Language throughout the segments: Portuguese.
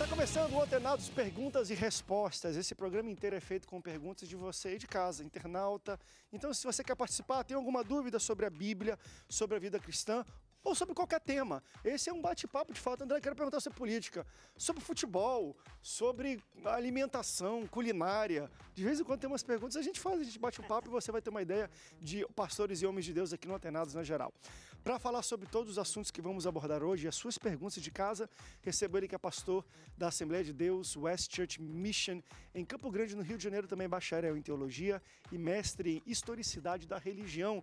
Está começando o Antenados Perguntas e Respostas. Esse programa inteiro é feito com perguntas de você aí de casa, internauta. Então, se você quer participar, tem alguma dúvida sobre a Bíblia, sobre a vida cristã ou sobre qualquer tema. Esse é um bate-papo de fato. André, quero perguntar sobre política, sobre futebol, sobre alimentação, culinária. De vez em quando tem umas perguntas, a gente faz, a gente bate um papo e você vai ter uma ideia de pastores e homens de Deus aqui no Atenados na geral. Para falar sobre todos os assuntos que vamos abordar hoje, as suas perguntas de casa, recebo ele que é pastor da Assembleia de Deus West Church Mission em Campo Grande, no Rio de Janeiro, também bacharel em teologia e mestre em historicidade da religião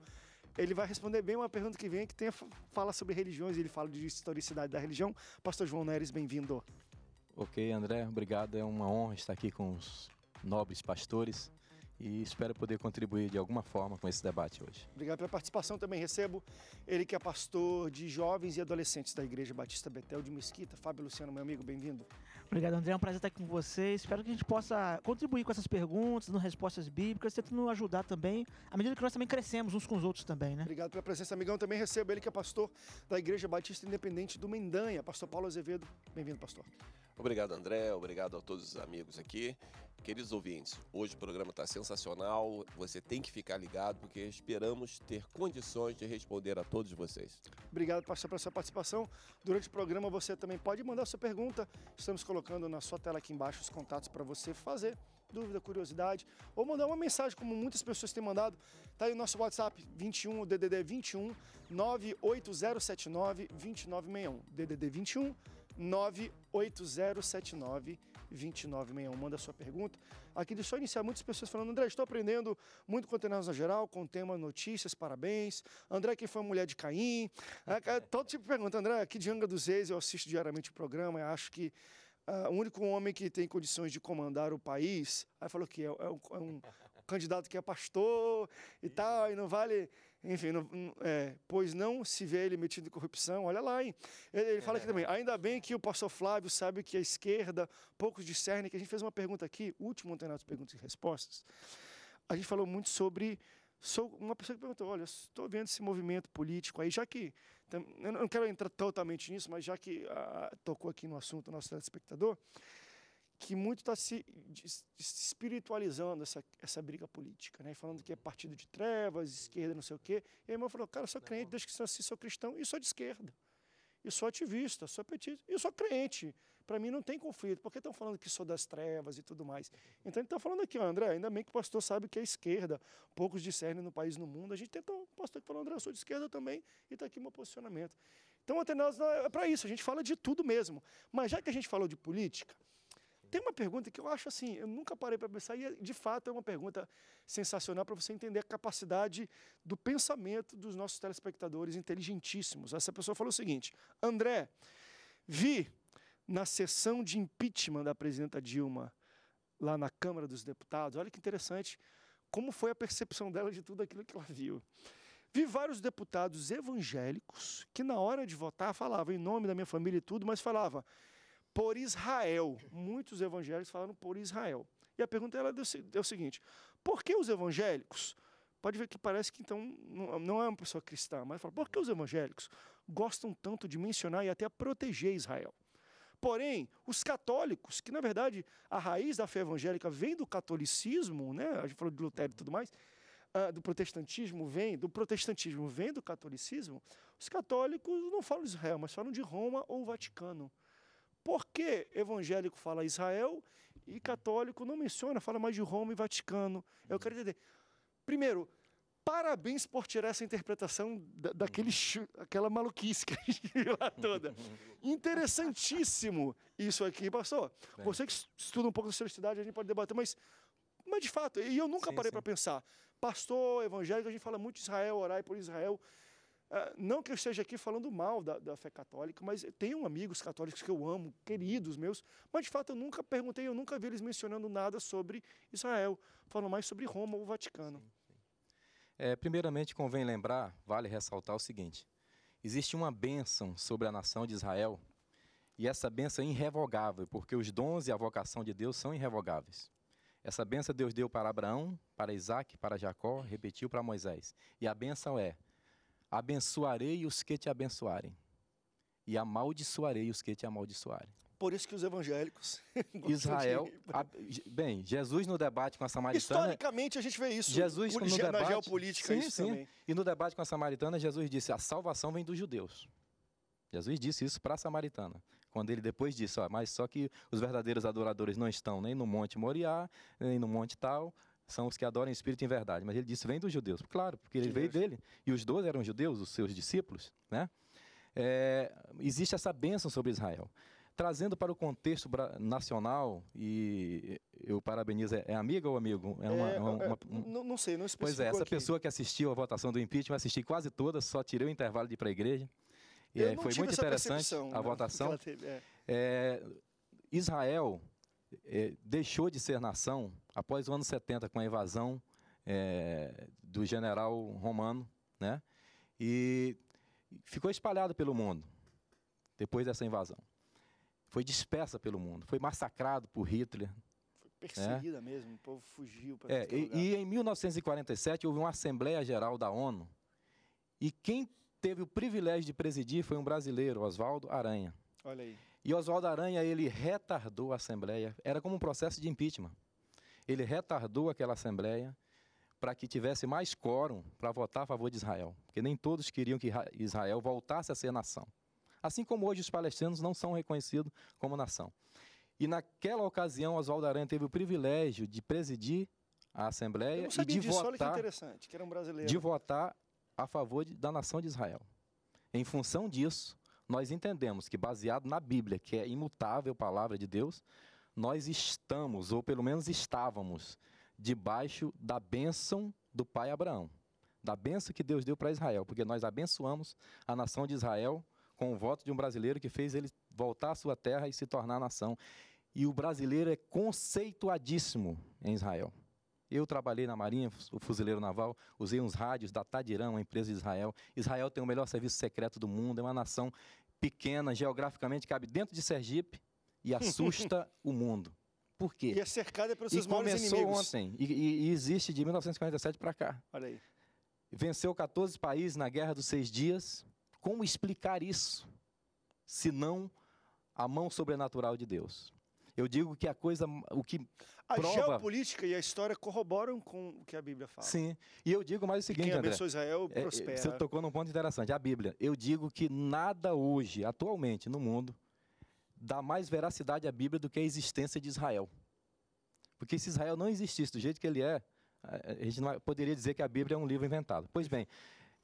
ele vai responder bem uma pergunta que vem que tem, fala sobre religiões, ele fala de historicidade da religião. Pastor João Neres, bem-vindo. Ok, André, obrigado. É uma honra estar aqui com os nobres pastores e espero poder contribuir de alguma forma com esse debate hoje. Obrigado pela participação, também recebo ele que é pastor de jovens e adolescentes da Igreja Batista Betel de Mesquita. Fábio Luciano, meu amigo, bem-vindo. Obrigado, André, é um prazer estar aqui com você. Espero que a gente possa contribuir com essas perguntas, com respostas bíblicas, tentando ajudar também, à medida que nós também crescemos uns com os outros também, né? Obrigado pela presença, amigão. Também recebo ele que é pastor da Igreja Batista Independente do Mendanha, pastor Paulo Azevedo. Bem-vindo, pastor. Obrigado, André. Obrigado a todos os amigos aqui. Queridos ouvintes, hoje o programa está sensacional. Você tem que ficar ligado porque esperamos ter condições de responder a todos vocês. Obrigado, pastor, pela sua participação. Durante o programa você também pode mandar sua pergunta. Estamos colocando na sua tela aqui embaixo os contatos para você fazer dúvida, curiosidade ou mandar uma mensagem como muitas pessoas têm mandado. Tá aí o nosso WhatsApp 21 DDD 21 98079 2961. DDD 21 98079 2961. Manda sua pergunta. Aqui deixa eu iniciar muitas pessoas falando, André, estou aprendendo muito com na Geral, com o tema notícias, parabéns. André, quem foi a mulher de Caim? É, é, todo tipo de pergunta. André, aqui de Anga dos Reis, eu assisto diariamente o programa, e acho que Uh, o único homem que tem condições de comandar o país. Aí falou que é, é, um, é um, candidato que é pastor e tal, e não vale enfim, não, é, pois não se vê ele metido em corrupção, olha lá, hein? Ele, ele fala aqui também, ainda bem que o pastor Flávio sabe que a esquerda, poucos discernem, que a gente fez uma pergunta aqui, último antenato de perguntas e respostas, a gente falou muito sobre sou uma pessoa que perguntou, olha, estou vendo esse movimento político aí, já que, eu não quero entrar totalmente nisso, mas já que ah, tocou aqui no assunto o nosso telespectador, que muito está se espiritualizando essa, essa briga política, né? falando que é partido de trevas, esquerda, não sei o quê. E a irmã falou, cara, eu sou tá crente desde que nasci, sou cristão e sou de esquerda. E sou ativista, sou petista, e sou crente. Para mim não tem conflito, porque estão falando que sou das trevas e tudo mais. Então ele está falando aqui, André, ainda bem que o pastor sabe que é esquerda, poucos discernem no país no mundo. A gente tenta, o pastor que falou, André, eu sou de esquerda também, e está aqui meu posicionamento. Então, a é para isso, a gente fala de tudo mesmo. Mas já que a gente falou de política, tem uma pergunta que eu acho assim, eu nunca parei para pensar, e é, de fato é uma pergunta sensacional para você entender a capacidade do pensamento dos nossos telespectadores inteligentíssimos. Essa pessoa falou o seguinte: André, vi na sessão de impeachment da presidenta Dilma lá na Câmara dos Deputados, olha que interessante como foi a percepção dela de tudo aquilo que ela viu. Vi vários deputados evangélicos que na hora de votar falavam em nome da minha família e tudo, mas falava por Israel. Muitos evangélicos falaram por Israel. E a pergunta ela é, é o seguinte: por que os evangélicos? Pode ver que parece que então não é uma pessoa cristã, mas fala, por que os evangélicos gostam tanto de mencionar e até proteger Israel? Porém, os católicos, que na verdade a raiz da fé evangélica vem do catolicismo, né? a gente falou de Lutero e tudo mais, uh, do protestantismo vem, do protestantismo vem do catolicismo, os católicos não falam de Israel, mas falam de Roma ou Vaticano. Por que evangélico fala Israel e católico não menciona, fala mais de Roma e Vaticano? Eu quero entender. Primeiro, parabéns por tirar essa interpretação da, daquele aquela maluquice que a gente viu lá toda. Interessantíssimo isso aqui, pastor. Você que estuda um pouco da cidade a gente pode debater, mas, mas de fato, e eu nunca sim, parei para pensar. Pastor evangélico, a gente fala muito de Israel, orai por Israel. Ah, não que eu esteja aqui falando mal da, da fé católica, mas tenho amigos católicos que eu amo, queridos meus, mas de fato eu nunca perguntei, eu nunca vi eles mencionando nada sobre Israel, falando mais sobre Roma ou Vaticano. Sim, sim. É, primeiramente, convém lembrar, vale ressaltar o seguinte: existe uma bênção sobre a nação de Israel, e essa bênção é irrevogável, porque os dons e a vocação de Deus são irrevogáveis. Essa bênção Deus deu para Abraão, para Isaac, para Jacó, repetiu para Moisés. E a bênção é abençoarei os que te abençoarem e amaldiçoarei os que te amaldiçoarem. Por isso que os evangélicos. Israel. A, bem, Jesus no debate com a samaritana. Historicamente a gente vê isso. Jesus no debate, na geopolítica, sim, sim. Também. E no debate com a samaritana, Jesus disse: a salvação vem dos judeus. Jesus disse isso para a samaritana, quando ele depois disse, ó, mas só que os verdadeiros adoradores não estão nem no Monte Moriá, nem no Monte tal, são os que adoram o espírito em verdade. Mas ele disse, vem dos judeus. Claro, porque ele veio dele. E os dois eram judeus, os seus discípulos. Né? É, existe essa bênção sobre Israel. Trazendo para o contexto nacional, e eu parabenizo, é, é amiga ou amigo? É uma, é, é uma, é, uma, não, não, sei, não explico. Pois é, essa aqui. pessoa que assistiu a votação do impeachment, assisti quase todas, só tirei o intervalo de ir para a igreja. Eu e, foi muito interessante a né? votação. Teve, Israel é, deixou de ser nação após o ano 70, com a invasão é, do general romano, né? E ficou espalhada pelo mundo depois dessa invasão. Foi dispersa pelo mundo, foi massacrado por Hitler. Foi né? perseguida é. mesmo, o povo fugiu para é, é, e, e em 1947 houve uma Assembleia Geral da ONU e quem teve o privilégio de presidir foi um brasileiro, Oswaldo Aranha. Olha aí. E Oswaldo Aranha, ele retardou a Assembleia. Era como um processo de impeachment. Ele retardou aquela Assembleia para que tivesse mais quórum para votar a favor de Israel. Porque nem todos queriam que Israel voltasse a ser nação. Assim como hoje os palestinos não são reconhecidos como nação. E naquela ocasião, Oswaldo Aranha teve o privilégio de presidir a Assembleia e de disso, votar, que que um de votar a favor de, da nação de Israel. Em função disso, nós entendemos que, baseado na Bíblia, que é imutável palavra de Deus, nós estamos, ou pelo menos estávamos, debaixo da bênção do pai Abraão, da bênção que Deus deu para Israel, porque nós abençoamos a nação de Israel com o voto de um brasileiro que fez ele voltar à sua terra e se tornar nação. E o brasileiro é conceituadíssimo em Israel. Eu trabalhei na Marinha, o Fuzileiro Naval, usei uns rádios da Tadirã, uma empresa de Israel. Israel tem o melhor serviço secreto do mundo, é uma nação pequena, geograficamente cabe dentro de Sergipe e assusta o mundo. Por quê? E é cercada pelos seus e maiores inimigos. começou ontem, e, e, e existe de 1947 para cá. Olha aí. Venceu 14 países na Guerra dos Seis Dias. Como explicar isso, se não a mão sobrenatural de Deus? Eu digo que a coisa, o que a prova... geopolítica e a história corroboram com o que a Bíblia fala. Sim. E eu digo mais o seguinte, quem André. Israel é, é, prospera. você tocou num ponto interessante. A Bíblia. Eu digo que nada hoje, atualmente, no mundo, dá mais veracidade à Bíblia do que a existência de Israel. Porque se Israel não existisse do jeito que ele é, a gente não poderia dizer que a Bíblia é um livro inventado. Pois bem,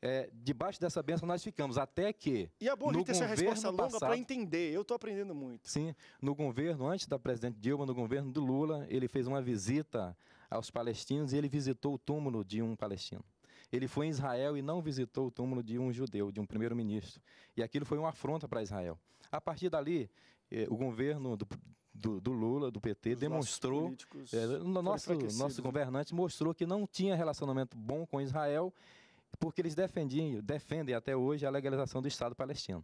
é, debaixo dessa benção nós ficamos, até que. E é bom no ter essa resposta longa para entender, eu estou aprendendo muito. Sim, no governo, antes da presidente Dilma, no governo do Lula, ele fez uma visita aos palestinos e ele visitou o túmulo de um palestino. Ele foi em Israel e não visitou o túmulo de um judeu, de um primeiro-ministro. E aquilo foi uma afronta para Israel. A partir dali, eh, o governo do, do, do, Lula, do PT, Os demonstrou. Eh, nosso, nosso né? governante mostrou que não tinha relacionamento bom com Israel porque eles defendiam, defendem até hoje a legalização do Estado palestino.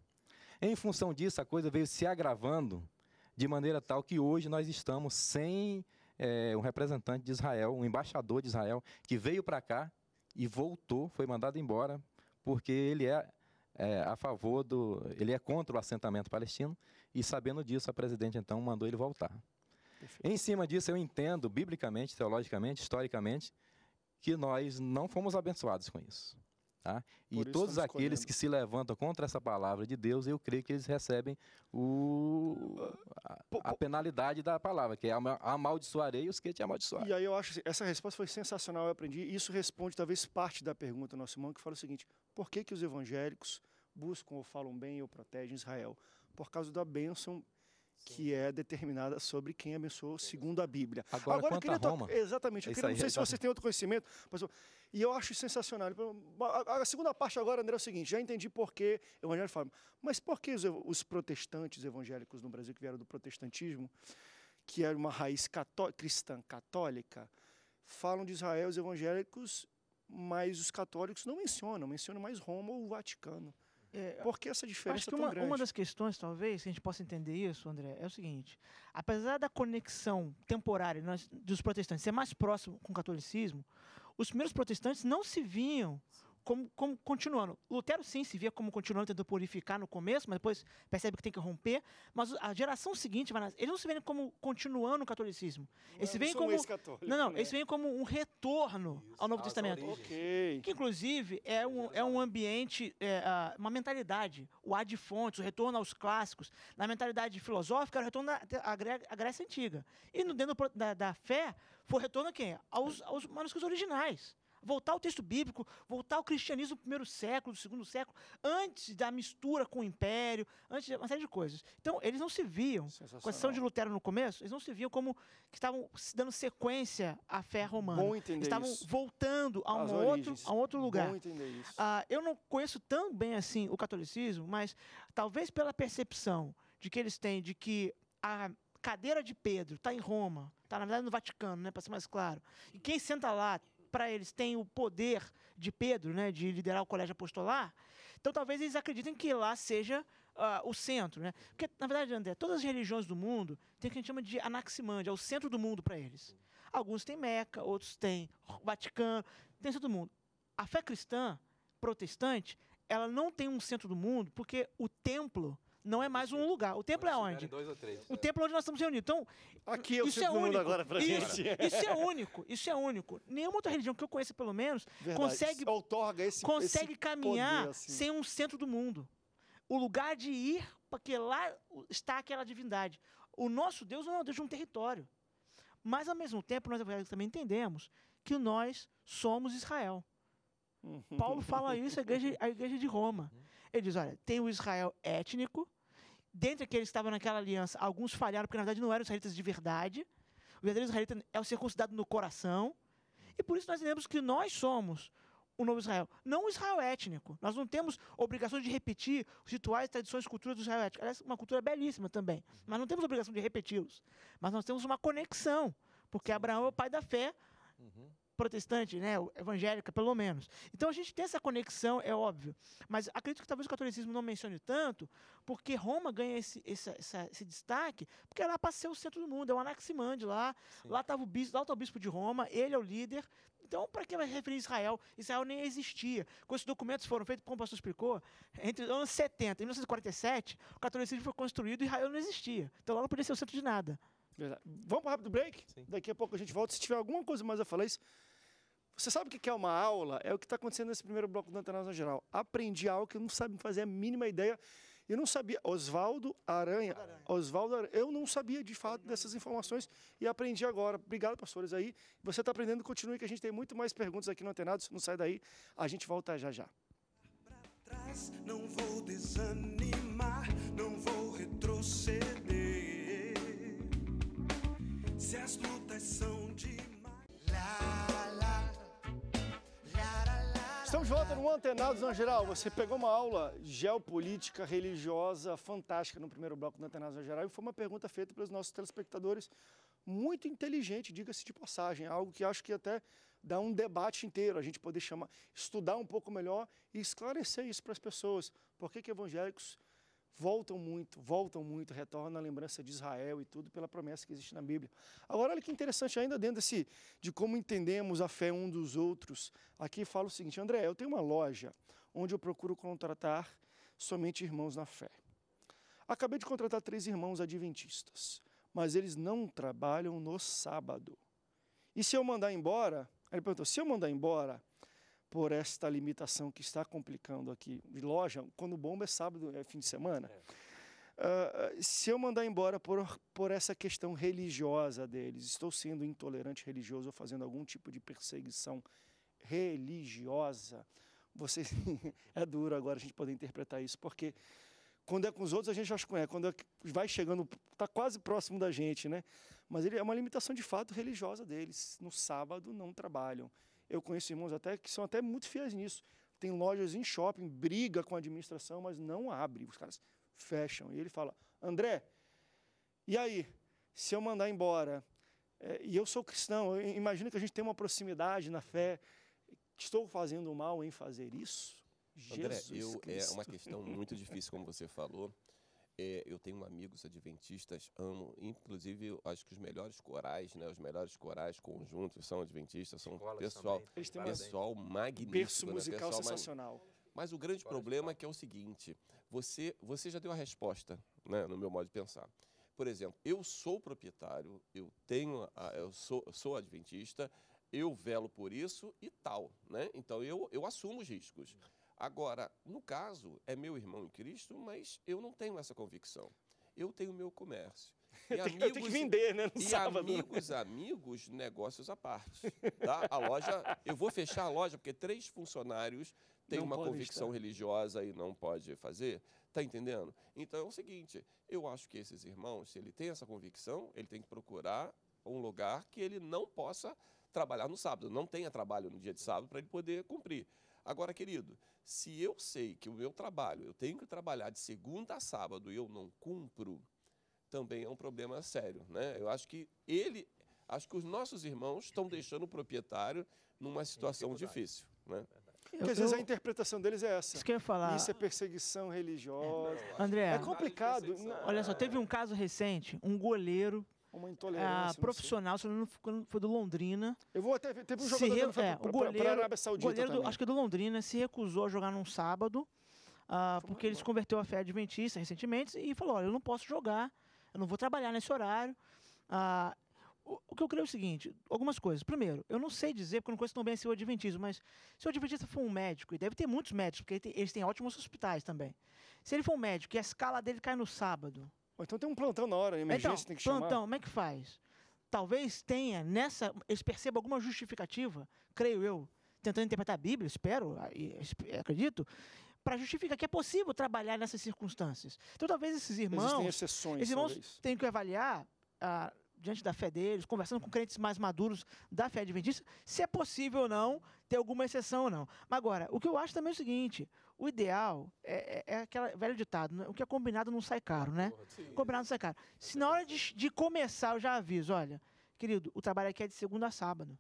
Em função disso, a coisa veio se agravando de maneira tal que hoje nós estamos sem é, um representante de Israel, um embaixador de Israel, que veio para cá e voltou, foi mandado embora, porque ele é, é, a favor do. ele é contra o assentamento palestino, e sabendo disso, a presidente então mandou ele voltar. Perfeito. Em cima disso, eu entendo, biblicamente, teologicamente, historicamente, que nós não fomos abençoados com isso. Tá? E isso todos aqueles que se levantam contra essa palavra de Deus, eu creio que eles recebem o, a, a penalidade da palavra, que é amaldiçoarei os que te amaldiçoarem. E aí eu acho que essa resposta foi sensacional, eu aprendi. Isso responde talvez parte da pergunta do nosso irmão, que fala o seguinte, por que, que os evangélicos buscam ou falam bem ou protegem Israel? Por causa da bênção que é determinada sobre quem abençoou segundo a Bíblia. Agora, Agora eu queria Roma, Exatamente, eu queria, não sei se você tem outro conhecimento, mas e eu acho sensacional. Então, a, a, segunda parte agora, André, é o seguinte, já entendi por que o Evangelho fala, mas por que os, os protestantes evangélicos no Brasil, que vieram do protestantismo, que era uma raiz cató cristã católica, falam de Israel os evangélicos, mas os católicos não mencionam, mencionam mais Roma ou o Vaticano. É, Por que essa diferença acho que uma, uma, das questões, talvez, que a gente possa entender isso, André, é o seguinte. Apesar da conexão temporária dos protestantes ser mais próximo com o catolicismo, os primeiros protestantes não se vinham Sim como, como continuando. Lutero sim se via como continuando tentando purificar no começo, mas depois percebe que tem que romper. Mas a geração seguinte, eles não se veem como continuando o catolicismo. Eles se veem como não, não, né? eles veem como um retorno Isso. ao Novo Testamento, okay. que inclusive é um, é um ambiente, é, uma mentalidade, o ar de fontes, o retorno aos clássicos, na mentalidade filosófica, era o retorno à Grécia antiga. E no dentro da, da fé, foi o retorno a quem? Aos, aos manuscritos originais voltar ao texto bíblico, voltar ao cristianismo do primeiro século, do segundo século, antes da mistura com o império, antes de uma série de coisas. Então, eles não se viam, com a exceção de Lutero no começo, eles não se viam como que estavam dando sequência à fé romana. Bom entender estavam isso. voltando a um, outro, a um outro lugar. Bom entender isso. Ah, eu não conheço tão bem assim o catolicismo, mas talvez pela percepção de que eles têm de que a cadeira de Pedro está em Roma, está na verdade no Vaticano, né, para ser mais claro. E quem senta lá para eles tem o poder de Pedro, né, de liderar o colégio apostolar, então talvez eles acreditem que lá seja uh, o centro. Né? Porque, na verdade, André, todas as religiões do mundo têm o que a gente chama de anaximande, é o centro do mundo para eles. Alguns têm Meca, outros têm Vaticano, tem centro do mundo. A fé cristã, protestante, ela não tem um centro do mundo porque o templo não é mais um lugar. O templo é onde? Dois ou três. O templo é onde nós estamos reunidos. Então, Aqui eu é isso é único. agora pra isso, gente. isso é único. Isso é único. Nenhuma outra religião que eu conheça, pelo menos, Verdade. consegue é outorga esse consegue esse caminhar poder, assim. sem um centro do mundo. O lugar de ir, porque lá está aquela divindade. O nosso Deus não é o Deus de um território. Mas, ao mesmo tempo, nós também entendemos que nós somos Israel. Paulo fala isso à igreja, à igreja de Roma. Ele diz: olha, tem o Israel étnico, dentre aqueles que estavam naquela aliança, alguns falharam, porque na verdade não eram israelitas de verdade. O verdadeiro israelita é o circuncidado no coração. E por isso nós lemos que nós somos o novo Israel. Não o Israel étnico. Nós não temos obrigação de repetir os rituais, tradições, culturas do Israel étnico. Aliás, uma cultura belíssima também. Uhum. Mas não temos obrigação de repeti-los. Mas nós temos uma conexão. Porque Abraão é o pai da fé. Uhum protestante, né, evangélica, pelo menos. Então a gente tem essa conexão, é óbvio. Mas acredito que talvez o catolicismo não mencione tanto, porque Roma ganha esse, esse, esse destaque, porque lá passou a ser o centro do mundo, é o Anaximandre lá, Sim. lá estava o bispo, lá tá o bispo de Roma, ele é o líder. Então, para que vai referir Israel? Israel nem existia. Quando esses documentos foram feitos, como o pastor explicou, entre os anos 70 e 1947, o catolicismo foi construído e Israel não existia. Então lá não podia ser o centro de nada. Verdade. Vamos para o rápido break? Sim. Daqui a pouco a gente volta. Se tiver alguma coisa mais a falar, isso você sabe o que é uma aula? É o que está acontecendo nesse primeiro bloco do Antenasa Geral. Aprendi algo que eu não sabia fazer a mínima ideia. Eu não sabia. Oswaldo Aranha. Oswaldo Aranha. Eu não sabia, de fato, dessas informações e aprendi agora. Obrigado, pastores, aí. Você está aprendendo, continue, que a gente tem muito mais perguntas aqui no Antenados. Não sai daí. A gente volta já já. Trás, não vou desanimar, não vou retroceder. Se as lutas são demais. Estamos de volta no Antenados na Geral. Você pegou uma aula geopolítica religiosa fantástica no primeiro bloco do Antenados na Geral e foi uma pergunta feita pelos nossos telespectadores muito inteligente, diga-se de passagem, é algo que acho que até dá um debate inteiro, a gente poder chamar, estudar um pouco melhor e esclarecer isso para as pessoas. Por que, que evangélicos voltam muito, voltam muito, retornam à lembrança de Israel e tudo pela promessa que existe na Bíblia. Agora, olha que interessante, ainda dentro desse, de como entendemos a fé um dos outros, aqui fala o seguinte: André, eu tenho uma loja onde eu procuro contratar somente irmãos na fé. Acabei de contratar três irmãos adventistas, mas eles não trabalham no sábado. E se eu mandar embora? Ele perguntou: se eu mandar embora, por esta limitação que está complicando aqui. De loja, quando bomba é sábado, é fim de semana. É. Uh, se eu mandar embora por, por essa questão religiosa deles, estou sendo intolerante religioso ou fazendo algum tipo de perseguição religiosa, você é duro agora a gente poder interpretar isso, porque quando é com os outros a gente já conhece, é. quando é, vai chegando, está quase próximo da gente, né? Mas ele é uma limitação de fato religiosa deles. No sábado não trabalham. Eu conheço irmãos até que são até muito fiéis nisso. Tem lojas em shopping, briga com a administração, mas não abre. Os caras fecham. E ele fala: André, e aí? Se eu mandar embora, é, e eu sou cristão, imagina que a gente tem uma proximidade na fé, estou fazendo mal em fazer isso? André, Jesus eu, é uma questão muito difícil, como você falou. É, eu tenho amigos adventistas, amo, inclusive acho que os melhores corais, né? Os melhores corais conjuntos são adventistas, são Escolas pessoal, também. pessoal magnífico. Berço né? musical pessoal sensacional. Mag... Mas o grande Escolas problema é que é o seguinte: você, você já deu a resposta, né? No meu modo de pensar. Por exemplo, eu sou proprietário, eu tenho, a, eu sou, sou adventista, eu velo por isso e tal, né? Então eu, eu assumo os riscos. Agora, no caso, é meu irmão em Cristo, mas eu não tenho essa convicção. Eu tenho meu comércio. E eu, amigos, tenho que vender, né? No e sábado, amigos, amigos, negócios à parte. Tá? A loja, eu vou fechar a loja porque três funcionários têm não uma convicção estar. religiosa e não pode fazer. Tá entendendo? Então é o seguinte, eu acho que esses irmãos, se ele tem essa convicção, ele tem que procurar um lugar que ele não possa trabalhar no sábado, não tenha trabalho no dia de sábado para ele poder cumprir. Agora, querido, se eu sei que o meu trabalho, eu tenho que trabalhar de segunda a sábado e eu não cumpro, também é um problema sério. Né? Eu acho que ele, acho que os nossos irmãos estão deixando o proprietário numa situação difícil. Né? É Porque às vezes a interpretação deles é essa. Isso que eu ia falar. Isso é perseguição religiosa. André, é complicado. olha só, teve um caso recente, um goleiro uma intolerância. Ah, profissional, se não foi do Londrina. Eu vou até teve um jogo re... que é, o goleiro, pra, pra Arábia Saudita goleiro do, acho que é do Londrina se recusou a jogar num sábado, ah, porque ele se converteu à fé adventista recentemente e falou: "Olha, eu não posso jogar, eu não vou trabalhar nesse horário". Ah, o, o que eu creio é o seguinte, algumas coisas. Primeiro, eu não sei dizer, porque eu não conheço tão bem assim o Adventismo, mas se o Adventista for um médico, e deve ter muitos médicos, porque eles têm ótimos hospitais também. Se ele for um médico e a escala dele cai no sábado, então tem um plantão na hora, emergência então, tem que plantão, chamar. Plantão, como é que faz? Talvez tenha nessa, eles percebam alguma justificativa, creio eu, tentando interpretar a Bíblia, espero, acredito, para justificar que é possível trabalhar nessas circunstâncias. Então talvez esses irmãos, Existem exceções, esses irmãos têm que avaliar ah, diante da fé deles, conversando com crentes mais maduros da fé adventista, se é possível ou não ter alguma exceção ou não. Mas agora, o que eu acho também é o seguinte: o ideal é, é, é aquele velho ditado, né? o que é combinado não sai caro, né? Sim. Combinado não sai caro. Se na hora de, de começar eu já aviso, olha, querido, o trabalho aqui é de segunda a sábado.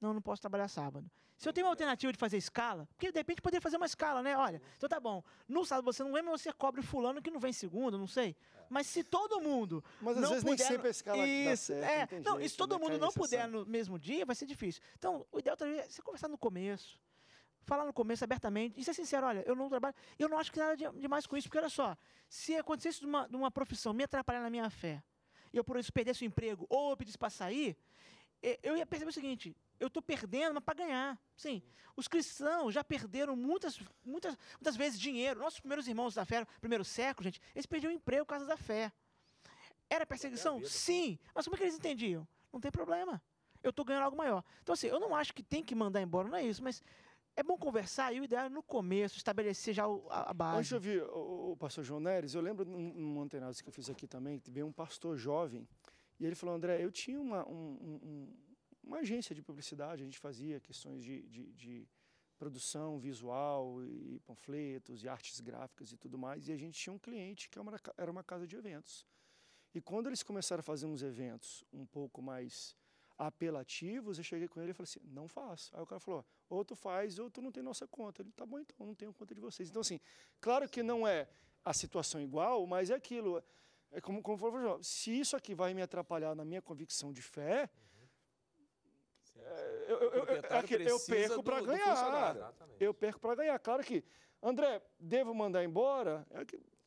Não, não posso trabalhar sábado. Se eu tenho uma alternativa de fazer escala, porque de repente poderia fazer uma escala, né? Olha, então tá bom. No sábado você não lembra, você cobre fulano que não vem segundo, não sei. Mas se todo mundo. Mas às vezes puder, nem sempre a escala isso, dá certo, É, não, jeito, se todo né? mundo é não puder no mesmo dia, vai ser difícil. Então, o ideal também é você conversar no começo. Falar no começo abertamente e ser sincero, olha, eu não trabalho, eu não acho que nada demais com isso, porque olha só, se acontecesse de uma, de uma profissão me atrapalhar na minha fé, e eu por isso perdesse o emprego ou eu pedisse para sair, é, eu ia perceber o seguinte: eu estou perdendo, mas para ganhar. Sim, os cristãos já perderam muitas, muitas, muitas vezes dinheiro. Nossos primeiros irmãos da fé, primeiro século, gente, eles perdiam emprego por causa da fé. Era perseguição? Sim. Mas como é que eles entendiam? Não tem problema. Eu estou ganhando algo maior. Então, assim, eu não acho que tem que mandar embora, não é isso, mas é bom conversar e o ideal é no começo, estabelecer já a, base. Antes eu vi o, o pastor João Neres, eu lembro num antenado que eu fiz aqui também, que veio um pastor jovem e ele falou, André, eu tinha uma, um, um, uma agência de publicidade, a gente fazia questões de, de, de produção visual e panfletos e artes gráficas e tudo mais. E a gente tinha um cliente que é era uma casa de eventos. E quando eles começaram a fazer uns eventos um pouco mais apelativos, eu cheguei com ele e falei assim, não faço. Aí o cara falou, ou tu faz ou tu não tem nossa conta. Ele, tá bom então, não tenho conta de vocês. Então assim, claro que não é a situação igual, mas é aquilo. É como, como for, se isso aqui vai me atrapalhar na minha convicção de fé, eu, perco para ganhar. eu perco para ganhar. Claro que, André, devo mandar embora?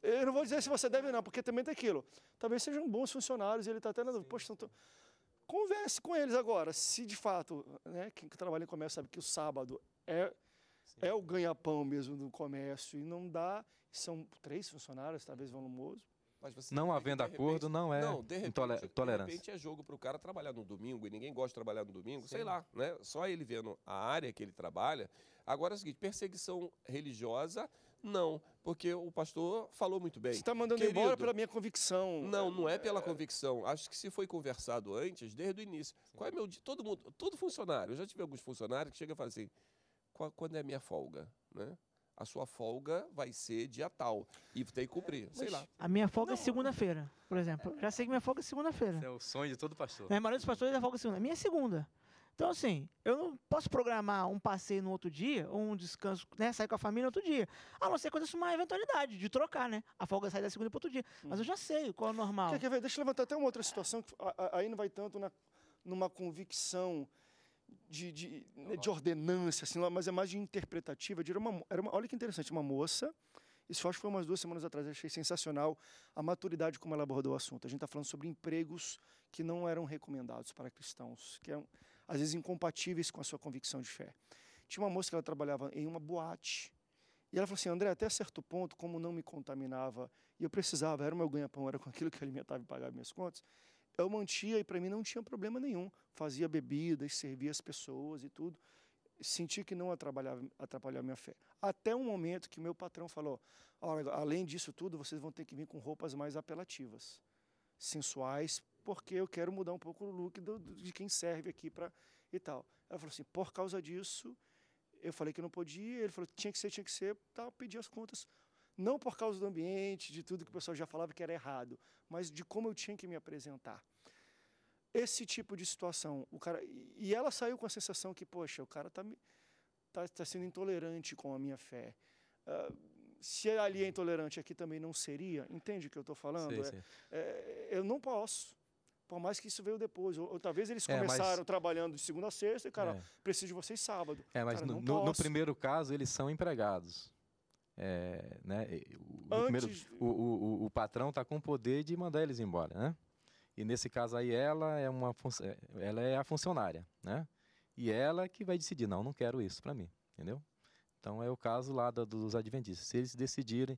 É eu não vou dizer se você deve não, porque também tem aquilo. Talvez sejam bons funcionários e ele está até na dúvida. Poxa, então, converse com eles agora. Se de fato, né, quem trabalha em comércio sabe que o sábado é é o ganha-pão mesmo do comércio e não dá. São três funcionários, talvez volumoso não havendo acordo, não é não, de repente, intolerância. De repente é jogo para o cara trabalhar no domingo e ninguém gosta de trabalhar no domingo, Sim. sei lá, né? Só ele vendo a área que ele trabalha. Agora é o seguinte, perseguição religiosa, não, porque o pastor falou muito bem. Você está mandando Querido, embora pela minha convicção. Não, não é pela é... convicção. Acho que se foi conversado antes, desde o início. Sim. Qual é meu todo mundo, todo funcionário. Eu já tive alguns funcionários que chegam e falam assim: quando é a minha folga, né? a sua folga vai ser dia tal. E tem que cobrir, sei lá. A minha folga é não. é segunda-feira, por exemplo. Já sei que minha folga é segunda-feira. é o sonho de todo pastor. a maioria dos pastores é a é folga segunda. A minha é segunda. Então, assim, eu não posso programar um passeio no outro dia, ou um descanso, né? Sair com a família no outro dia. A não ser que aconteça uma eventualidade de trocar, né? A folga sai da segunda para outro dia. Hum. Mas eu já sei qual é o normal. Quer, quer ver? Deixa eu levantar até uma outra situação, que aí não vai tanto na, numa convicção de, de, é né, de ordenância, assim, mas é mais de interpretativa. Era uma, era uma, olha que interessante, uma moça. Isso acho que foi umas duas semanas atrás, achei sensacional a maturidade como ela abordou o assunto. A gente está falando sobre empregos que não eram recomendados para cristãos, que eram às vezes incompatíveis com a sua convicção de fé. Tinha uma moça que ela trabalhava em uma boate, e ela falou assim: André, até certo ponto, como não me contaminava e eu precisava, era o meu ganha-pão, era com aquilo que alimentava e pagava minhas contas, eu mantia e para mim não tinha problema nenhum. Fazia bebidas, servia as pessoas e tudo. Senti que não atrapalhava, a minha fé. Até um momento que meu patrão falou: Olha, além disso tudo, vocês vão ter que vir com roupas mais apelativas, sensuais, porque eu quero mudar um pouco o look do, do, de quem serve aqui para e tal. Ela falou assim: por causa disso, eu falei que não podia. Ele falou: tinha que ser, tinha que ser. Tá, pedi as contas. Não por causa do ambiente, de tudo que o pessoal já falava que era errado, mas de como eu tinha que me apresentar. Esse tipo de situação, o cara e ela saiu com a sensação que, poxa, o cara está tá, tá sendo intolerante com a minha fé. Uh, se ali é intolerante, aqui também não seria. Entende o que eu estou falando? Sim, é, sim. É, eu não posso. Por mais que isso veio depois. Ou, ou talvez eles começaram é, mas... trabalhando de segunda a sexta e, cara, é. preciso de vocês sábado. É, mas cara, no, no, no, primeiro caso, eles são empregados. É, né, o, Antes... primeiro, o, o, o, patrão está com o poder de mandar eles embora, né? E nesse caso aí ela é uma é, ela é a funcionária, né? E ela que vai decidir, não, não quero isso para mim, entendeu? Então é o caso lá da dos adventistas. Se eles decidirem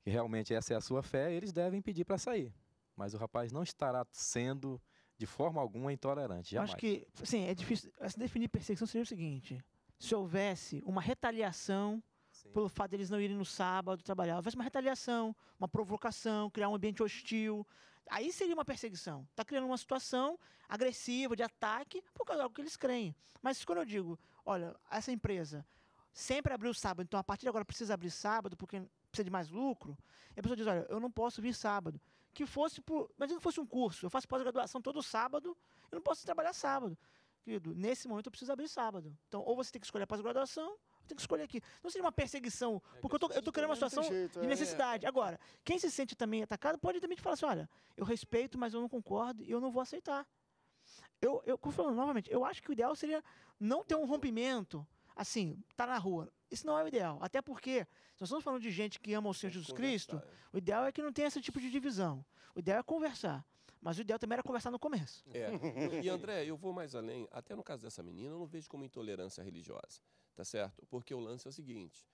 que realmente essa é a sua fé, eles devem pedir para sair. Mas o rapaz não estará sendo de forma alguma intolerante, jamais. Acho que, sim, é difícil. Se assim, definir perseguição seria o seguinte: se houvesse uma retaliação Sim. pelo fato deles de não irem no sábado trabalhar. Vai ser uma retaliação, uma provocação, criar um ambiente hostil. Aí seria uma perseguição. Está criando uma situação agressiva, de ataque, por causa é do que eles creem. Mas quando eu digo, olha, essa empresa sempre abriu sábado, então a partir de agora precisa abrir sábado, porque precisa de mais lucro, e a pessoa diz, olha, eu não posso vir sábado. Que fosse por. Imagina que fosse um curso, eu faço pós-graduação todo sábado, eu não posso trabalhar sábado. Querido, nesse momento eu preciso abrir sábado. Então, ou você tem que escolher a pós-graduação, tem que escolher aqui. Não seria uma perseguição, é porque eu tô, eu tô criando uma situação é. de necessidade. Agora, quem se sente também atacado pode também te falar assim: olha, eu respeito, mas eu não concordo e eu não vou aceitar. Eu, eu como falando novamente, eu acho que o ideal seria não ter um rompimento, assim, tá na rua. Isso não é o ideal. Até porque, se nós estamos falando de gente que ama o Senhor Jesus Cristo, é. o ideal é que não tenha esse tipo de divisão. O ideal é conversar. Mas o ideal também era conversar no começo. É. E André, eu vou mais além. Até no caso dessa menina, eu não vejo como intolerância religiosa, tá certo? Porque o lance é o seguinte.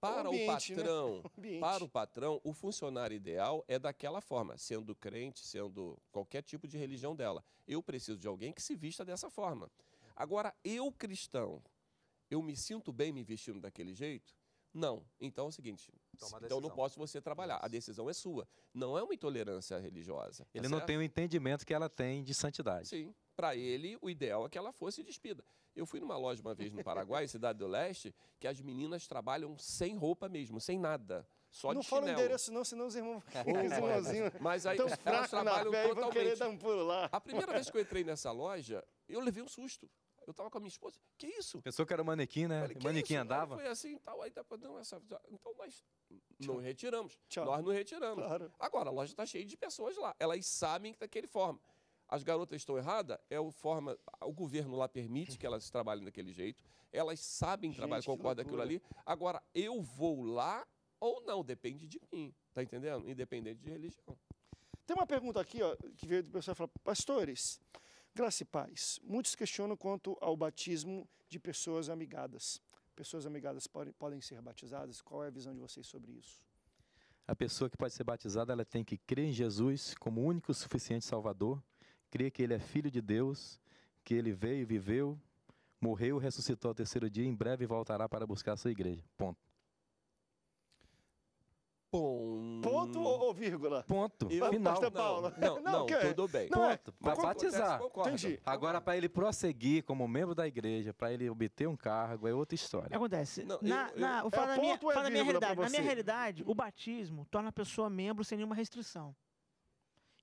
Para o, ambiente, o né? patrão, né? o para o patrão, o funcionário ideal é daquela forma, sendo crente, sendo qualquer tipo de religião dela. Eu preciso de alguém que se vista dessa forma. Agora, eu cristão, eu me sinto bem me vestindo daquele jeito? Não. Então é o seguinte, então não posso você trabalhar. A decisão é sua. Não é uma intolerância religiosa. Tá ele não tem o entendimento que ela tem de santidade. Sim. Para ele, o ideal é que ela fosse despida. Eu fui numa loja uma vez no Paraguai, Cidade do Leste, que as meninas trabalham sem roupa mesmo, sem nada. Só não de fala chinelo. o endereço não, senão os irmãos... os Mas aí elas trabalham véia, totalmente. Um a primeira vez que eu entrei nessa loja, eu levei um susto. Eu tava com a minha esposa. Que isso? Pensou que era manequim, né? Falei, manequim andava? Aí foi assim tal. Aí dá pra, não, essa. Então nós não retiramos. Tchau. Nós não retiramos. Claro. Agora, a loja está cheia de pessoas lá. Elas sabem que daquele forma. As garotas estão erradas, é o forma. O governo lá permite que elas trabalhem daquele jeito. Elas sabem trabalhar, Concorda com aquilo ali. Agora, eu vou lá ou não, depende de mim. Tá entendendo? Independente de religião. Tem uma pergunta aqui, ó, que veio do pessoal fala pastores, Graça e paz. Muitos questionam quanto ao batismo de pessoas amigadas. Pessoas amigadas podem, ser batizadas? Qual é a visão de vocês sobre isso? A pessoa que pode ser batizada, ela tem que crer em Jesus como único suficiente Salvador, crer que Ele é Filho de Deus, que Ele veio, e viveu, morreu, ressuscitou ao terceiro dia e em breve voltará para buscar a sua igreja. Ponto. Ponto. Ponto ou vírgula? Ponto. Eu, final. Não, não, não, não tudo bem. Não, é? Ponto. É, para batizar. Entendi. Agora, para ele prosseguir como membro da igreja, para ele obter um cargo, é outra história. Acontece. na, na, é fala é, na minha, é realidade. Na minha realidade, o batismo torna a pessoa membro sem nenhuma restrição.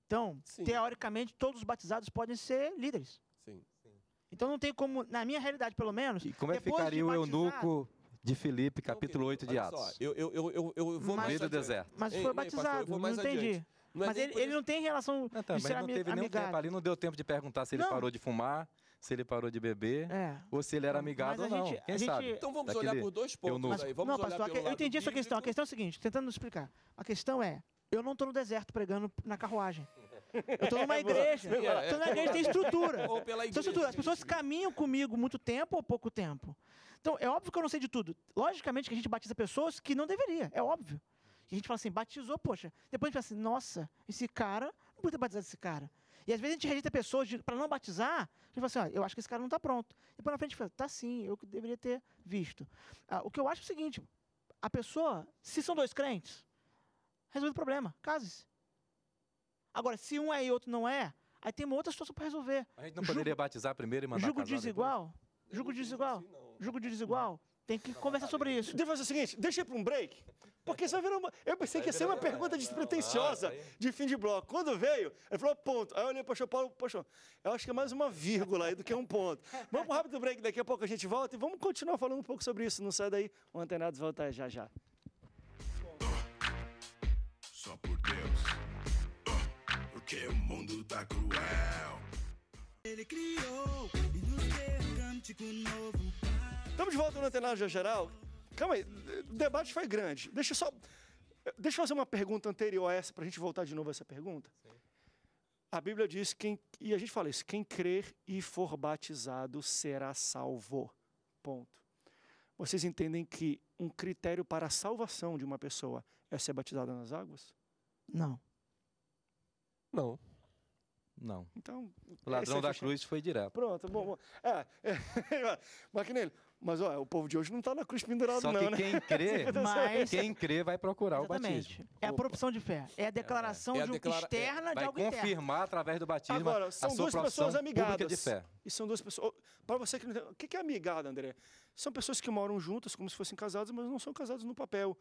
Então, Sim. teoricamente, todos os batizados podem ser líderes. Sim. Sim. Então não tem como, na minha realidade pelo menos. E como é que ficaria o eunuco de Filipe, capítulo 8 de Atos. Só, eu, eu, eu, eu vou mas, mais do deserto. Mas foi batizado, pastor, não entendi. Não é mas ele, ele não tem relação não, também não teve nem tempo ali, não deu tempo de perguntar se ele não. parou de fumar, se ele parou de beber, é. ou se ele era amigado ou não. Gente, Quem sabe? Então vamos Daquele olhar por dois pontos mas, aí. Vamos não, pastor, eu entendi essa questão. A questão é o seguinte, tentando explicar. A questão é, eu não estou no deserto pregando na carruagem. Eu estou numa é igreja. Estou é. na igreja, tem estrutura. Ou pela igreja. Tem estrutura. As pessoas caminham comigo muito tempo ou pouco tempo. Então, é óbvio que eu não sei de tudo. Logicamente que a gente batiza pessoas que não deveria, é óbvio. E a gente fala assim, batizou, poxa. Depois a gente fala assim, nossa, esse cara, não podia ter batizado esse cara. E às vezes a gente rejeita pessoas para não batizar, a gente fala assim, ó, eu acho que esse cara não está pronto. Depois na frente a gente fala, tá sim, eu que deveria ter visto. Ah, o que eu acho é o seguinte, a pessoa, se são dois crentes, resolve o problema, case-se. Agora, se um é e outro não é, aí tem uma outra situação para resolver. A gente não Jugo, poderia batizar primeiro e mandar Julgo desigual? Julgo desigual? Assim, jogo de desigual. Tem que conversar sobre isso. Deixa fazer o seguinte, deixa aí para um break, porque você vai virar uma... Eu pensei que ia ser uma pergunta despretensiosa de fim de bloco. Quando veio, ele falou ponto. Aí eu olhei para o Paulo, poxa, eu acho que é mais uma vírgula aí do que um ponto. Vamos para rápido break, daqui a pouco a gente volta e vamos continuar falando um pouco sobre isso. Não sai daí, o Antenados volta já já. Só por Deus, porque o mundo tá cruel. Ele criou e nos deu cântico novo Estamos de volta no Antenagem Geral. Calma aí, o debate foi grande. Deixa eu só. Deixa eu fazer uma pergunta anterior a essa, para a gente voltar de novo a essa pergunta. Sim. A Bíblia diz, quem, e a gente fala isso, quem crer e for batizado será salvo. Ponto. Vocês entendem que um critério para a salvação de uma pessoa é ser batizada nas águas? Não. Não. Não. Então, o ladrão é da cruz foi direto. Pronto, bom. bom. É, é, mas que nele. Mas olha, o povo de hoje não está na cruz pendurado, não. Só que né? quem crê, mas... Tá quem crê vai procurar Exatamente. o batismo. É a profissão de fé. É a declaração é, é a declara... de um externa é, de algo interno. Vai confirmar através do batismo Agora, são a sua duas pessoas amigadas. de fé. E são duas pessoas. Para você que não entende, o que é amigada, André? São pessoas que moram juntas, como se fossem casadas, mas não são casadas no papel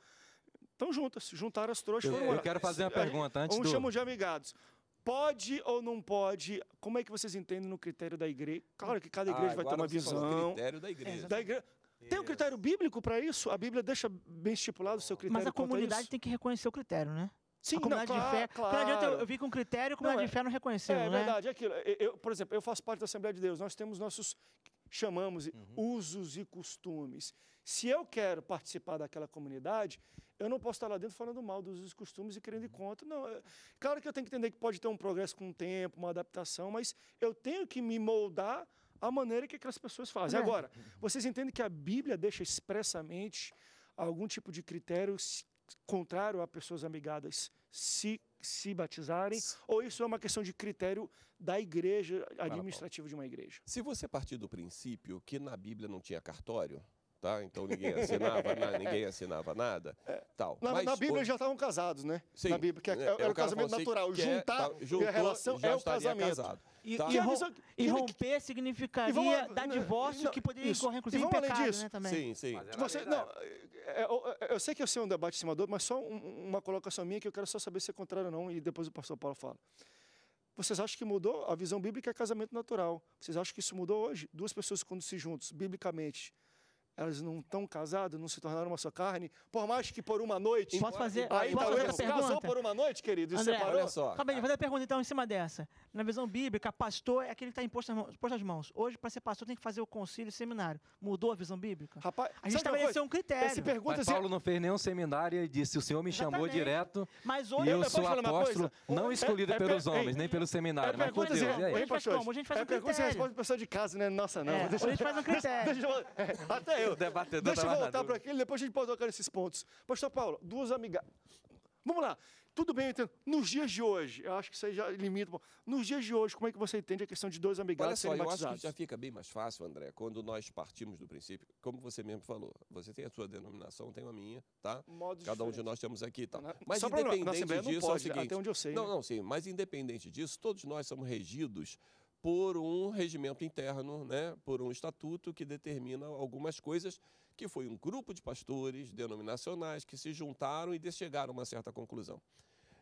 estão juntas, juntaram as trouxas. Eu, eu quero fazer uma é, pergunta antes um do... chamam de amigados, Pode ou não pode? Como é que vocês entendem no critério da igreja? Claro que cada ah, igreja ah, vai ter uma visão. Falou, critério da igreja. Da igreja. Tem um critério bíblico para isso? A Bíblia deixa bem estipulado o seu critério. Mas a comunidade tem que reconhecer o critério, né? Sim, a comunidade não, claro, de fé. Claro. Não adianta eu, eu vi com critério, a comunidade não, é, de fé não reconheceu. É, é verdade, é aquilo. Eu, por exemplo, eu faço parte da Assembleia de Deus. Nós temos nossos, chamamos, uhum. usos e costumes. Se eu quero participar daquela comunidade, eu não posso estar lá dentro falando mal dos costumes e querendo conta. Não, é, claro que eu tenho que entender que pode ter um progresso com o tempo, uma adaptação, mas eu tenho que me moldar à maneira que aquelas pessoas fazem. É. Agora, vocês entendem que a Bíblia deixa expressamente algum tipo de critério contrário a pessoas amigadas se se batizarem, ou isso é uma questão de critério da igreja, administrativa de uma igreja? Se você partir do princípio que na Bíblia não tinha cartório, tá? Então ninguém assinava nada, ninguém assinava nada, é. tal. Na, Mas, na Bíblia o... já estavam casados, né? Sim. Na Bíblia, que é, é, é o é, casamento assim, natural. Juntar tá, juntou, a relação é o casamento. Casado, e, tá? e, rom e, romper significaria vamos, dar né? divórcio, que poderia isso. incorrer, inclusive, em pecado, além né, disso. né, também. Sim, sim. Você, não, eu, eu, sei que eu sei um debate simador, mas só uma colocação minha que eu quero só saber se é contrário ou não, e depois o pastor Paulo fala. Vocês acham que mudou? A visão bíblica é casamento natural. Vocês acham que isso mudou hoje? Duas pessoas quando se juntam, biblicamente, elas não estão casadas, não se tornaram uma só carne, por mais que por uma noite. Posso fazer, aí posso fazer a pergunta? casou por uma noite, querido, e parou separou. Olha só. Tá bem, vou dar a pergunta então em cima dessa. Na visão bíblica, pastor é aquele que está imposto, imposto mãos. Hoje, para ser pastor, tem que fazer o concílio seminário. Mudou a visão bíblica? Rapaz, a gente estabeleceu um critério. Esse pergunta, Mas Paulo não fez nenhum seminário e disse: o senhor me chamou direto. Mas hoje, eu, sou apóstolo, não é, escolhido é pelos homens, nem pelo é seminário. mas com Deus, é, é, a A gente faz um critério. pergunta e resposta pessoa de casa, né? Nossa, não. A gente faz um critério. Até eu Deixa eu voltar para aquele, depois a gente pode tocar esses pontos. Pastor Paulo, duas amigas. Vamos lá. Tudo bem, eu entendo. Nos dias de hoje, eu acho que isso aí já limita. Bom, nos dias de hoje, como é que você entende a questão de dois amigados serem batizados? Eu acho que já fica bem mais fácil, André, quando nós partimos do princípio, como você mesmo falou, você tem a sua denominação, tem a minha, tá? Cada um de nós temos aqui tá? Mas Só independente disso, não pode, é o seguinte. Até onde eu sei. Não, né? não, sim. Mas independente disso, todos nós somos regidos por um regimento interno, né, por um estatuto que determina algumas coisas, que foi um grupo de pastores denominacionais que se juntaram e chegaram a uma certa conclusão.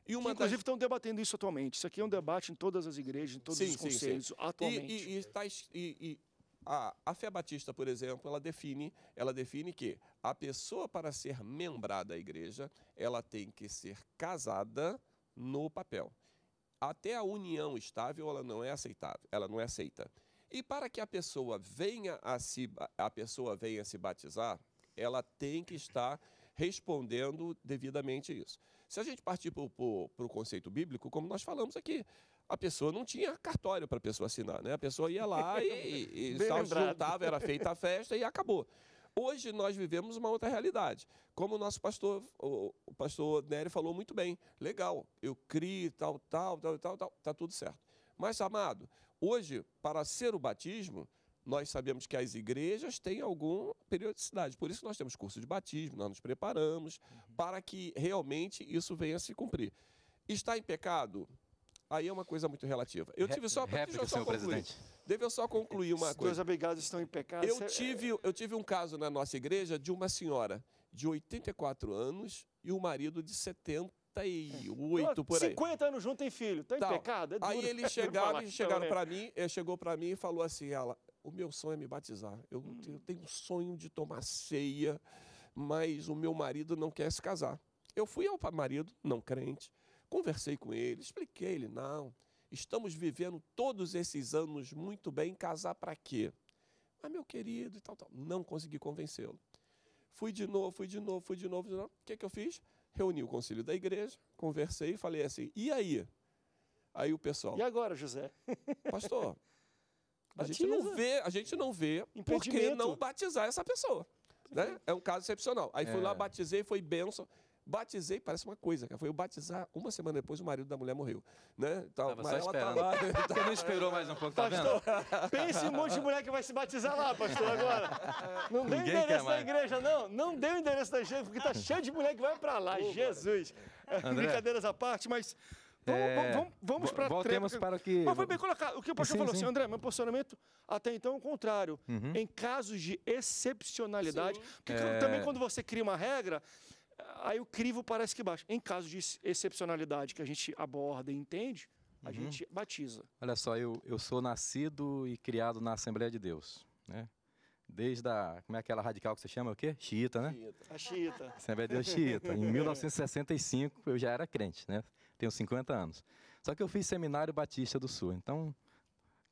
E uma que, inclusive das... estão debatendo isso atualmente. Isso aqui é um debate em todas as igrejas, em todos sim, os conselhos, sim, sim. atualmente. E, e, e, tais, e a, a fé batista, por exemplo, ela define, ela define que a pessoa para ser membrada da igreja, ela tem que ser casada no papel até a união estável ela não é aceitável, ela não é aceita. E para que a pessoa venha a se a pessoa venha a se batizar, ela tem que estar respondendo devidamente isso. Se a gente partir para o conceito bíblico, como nós falamos aqui, a pessoa não tinha cartório para a pessoa assinar, né? A pessoa ia lá e, e, e juntava, era feita a festa e acabou. Hoje nós vivemos uma outra realidade. Como o nosso pastor, o, pastor Nery falou muito bem, legal, eu crio tal, tal, tal, tal, tal, está tudo certo. Mas, amado, hoje, para ser o batismo, nós sabemos que as igrejas têm alguma periodicidade. Por isso nós temos curso de batismo, nós nos preparamos uhum. para que realmente isso venha a se cumprir. Está em pecado? Aí é uma coisa muito relativa. Eu tive só. Réplica, deixa eu só senhor presidente. Deve eu só concluir uma coisa. Os dois abrigados estão em pecado. Eu tive, eu tive um caso na nossa igreja de uma senhora de 84 anos e o um marido de 78 por aí. 50 anos junto tem filho, tá em pecado? É aí eles chegaram, chegaram para mim, eh, chegou para mim e falou assim, ela, o meu sonho é me batizar. Eu, hum. eu tenho um sonho de tomar ceia, mas o meu marido não quer se casar. Eu fui ao marido, não crente, Conversei com ele, expliquei ele, não, estamos vivendo todos esses anos muito bem, casar para quê? Mas ah, meu querido e tal, tal. Não consegui convencê-lo. Fui de novo, fui de novo, fui de novo, de novo. O que, é que eu fiz? Reuni o conselho da igreja, conversei e falei assim, e aí? Aí o pessoal. E agora, José? Pastor, a gente não vê, a gente não vê por que não batizar essa pessoa. Né? É um caso excepcional. Aí é. fui lá, é. batizei, foi benção. Batizei, parece uma coisa, cara. Foi eu batizar, uma semana depois o marido da mulher morreu. Né? Então, tava mas ela Você não esperou mais um pouco, tá pastor, vendo? Pense um monte de mulher que vai se batizar lá, pastor, agora. Não dê Ninguém endereço da igreja, não. Não deu endereço da igreja, porque tá cheio de mulher que vai para lá. Pô, Jesus. É, André. Brincadeiras à parte, mas... Vamos, é... vamos, vamos para Voltemos para que... Mas foi bem colocado. O que o pastor sim, falou sim. assim, André, meu posicionamento até então é o contrário. Uhum. Em casos de excepcionalidade, sim. porque é... também quando você cria uma regra, Aí o crivo parece que baixa. Em caso de excepcionalidade que a gente aborda e entende, a uhum. gente batiza. Olha só, eu, eu sou nascido e criado na Assembleia de Deus, né? Desde a. Como é aquela radical que você chama? O quê? Xiita, né? Chiita. A xiita. Assembleia de Deus xiita. Em 1965 eu já era crente, né? Tenho 50 anos. Só que eu fiz seminário batista do Sul. Então,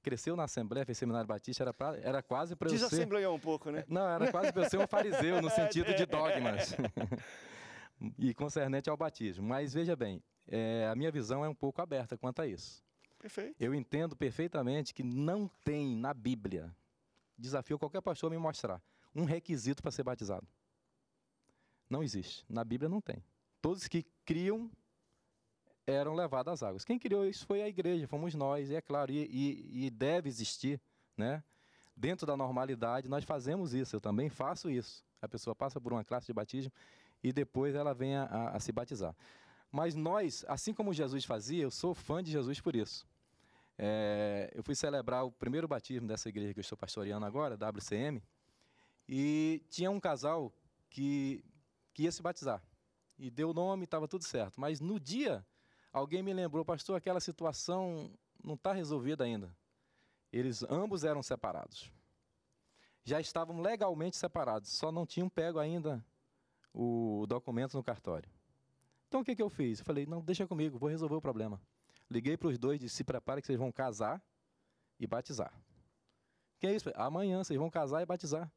cresceu na Assembleia, fez seminário batista, era, pra, era quase para eu ser... um pouco, né? Não, era quase para eu ser um fariseu, no é, sentido de é, é. dogmas. e concernente ao batismo. Mas veja bem, é, a minha visão é um pouco aberta quanto a isso. Perfeito. Eu entendo perfeitamente que não tem na Bíblia, desafio qualquer pastor a me mostrar, um requisito para ser batizado. Não existe. Na Bíblia não tem. Todos que criam eram levados às águas. Quem criou isso foi a igreja, fomos nós, e é claro, e, e, e deve existir, né? Dentro da normalidade, nós fazemos isso, eu também faço isso. A pessoa passa por uma classe de batismo e depois ela vem a, a, a se batizar. Mas nós, assim como Jesus fazia, eu sou fã de Jesus por isso. É, eu fui celebrar o primeiro batismo dessa igreja que eu estou pastoreando agora, WCM, e tinha um casal que, que ia se batizar. E deu o nome, estava tudo certo. Mas no dia, alguém me lembrou, pastor, aquela situação não está resolvida ainda. Eles ambos eram separados. Já estavam legalmente separados, só não tinham pego ainda o documento no cartório. Então o que, que eu fiz? Eu falei, não, deixa comigo, vou resolver o problema. Liguei para os dois, disse, se prepara que vocês vão casar e batizar. Que é isso? Amanhã vocês vão casar e batizar.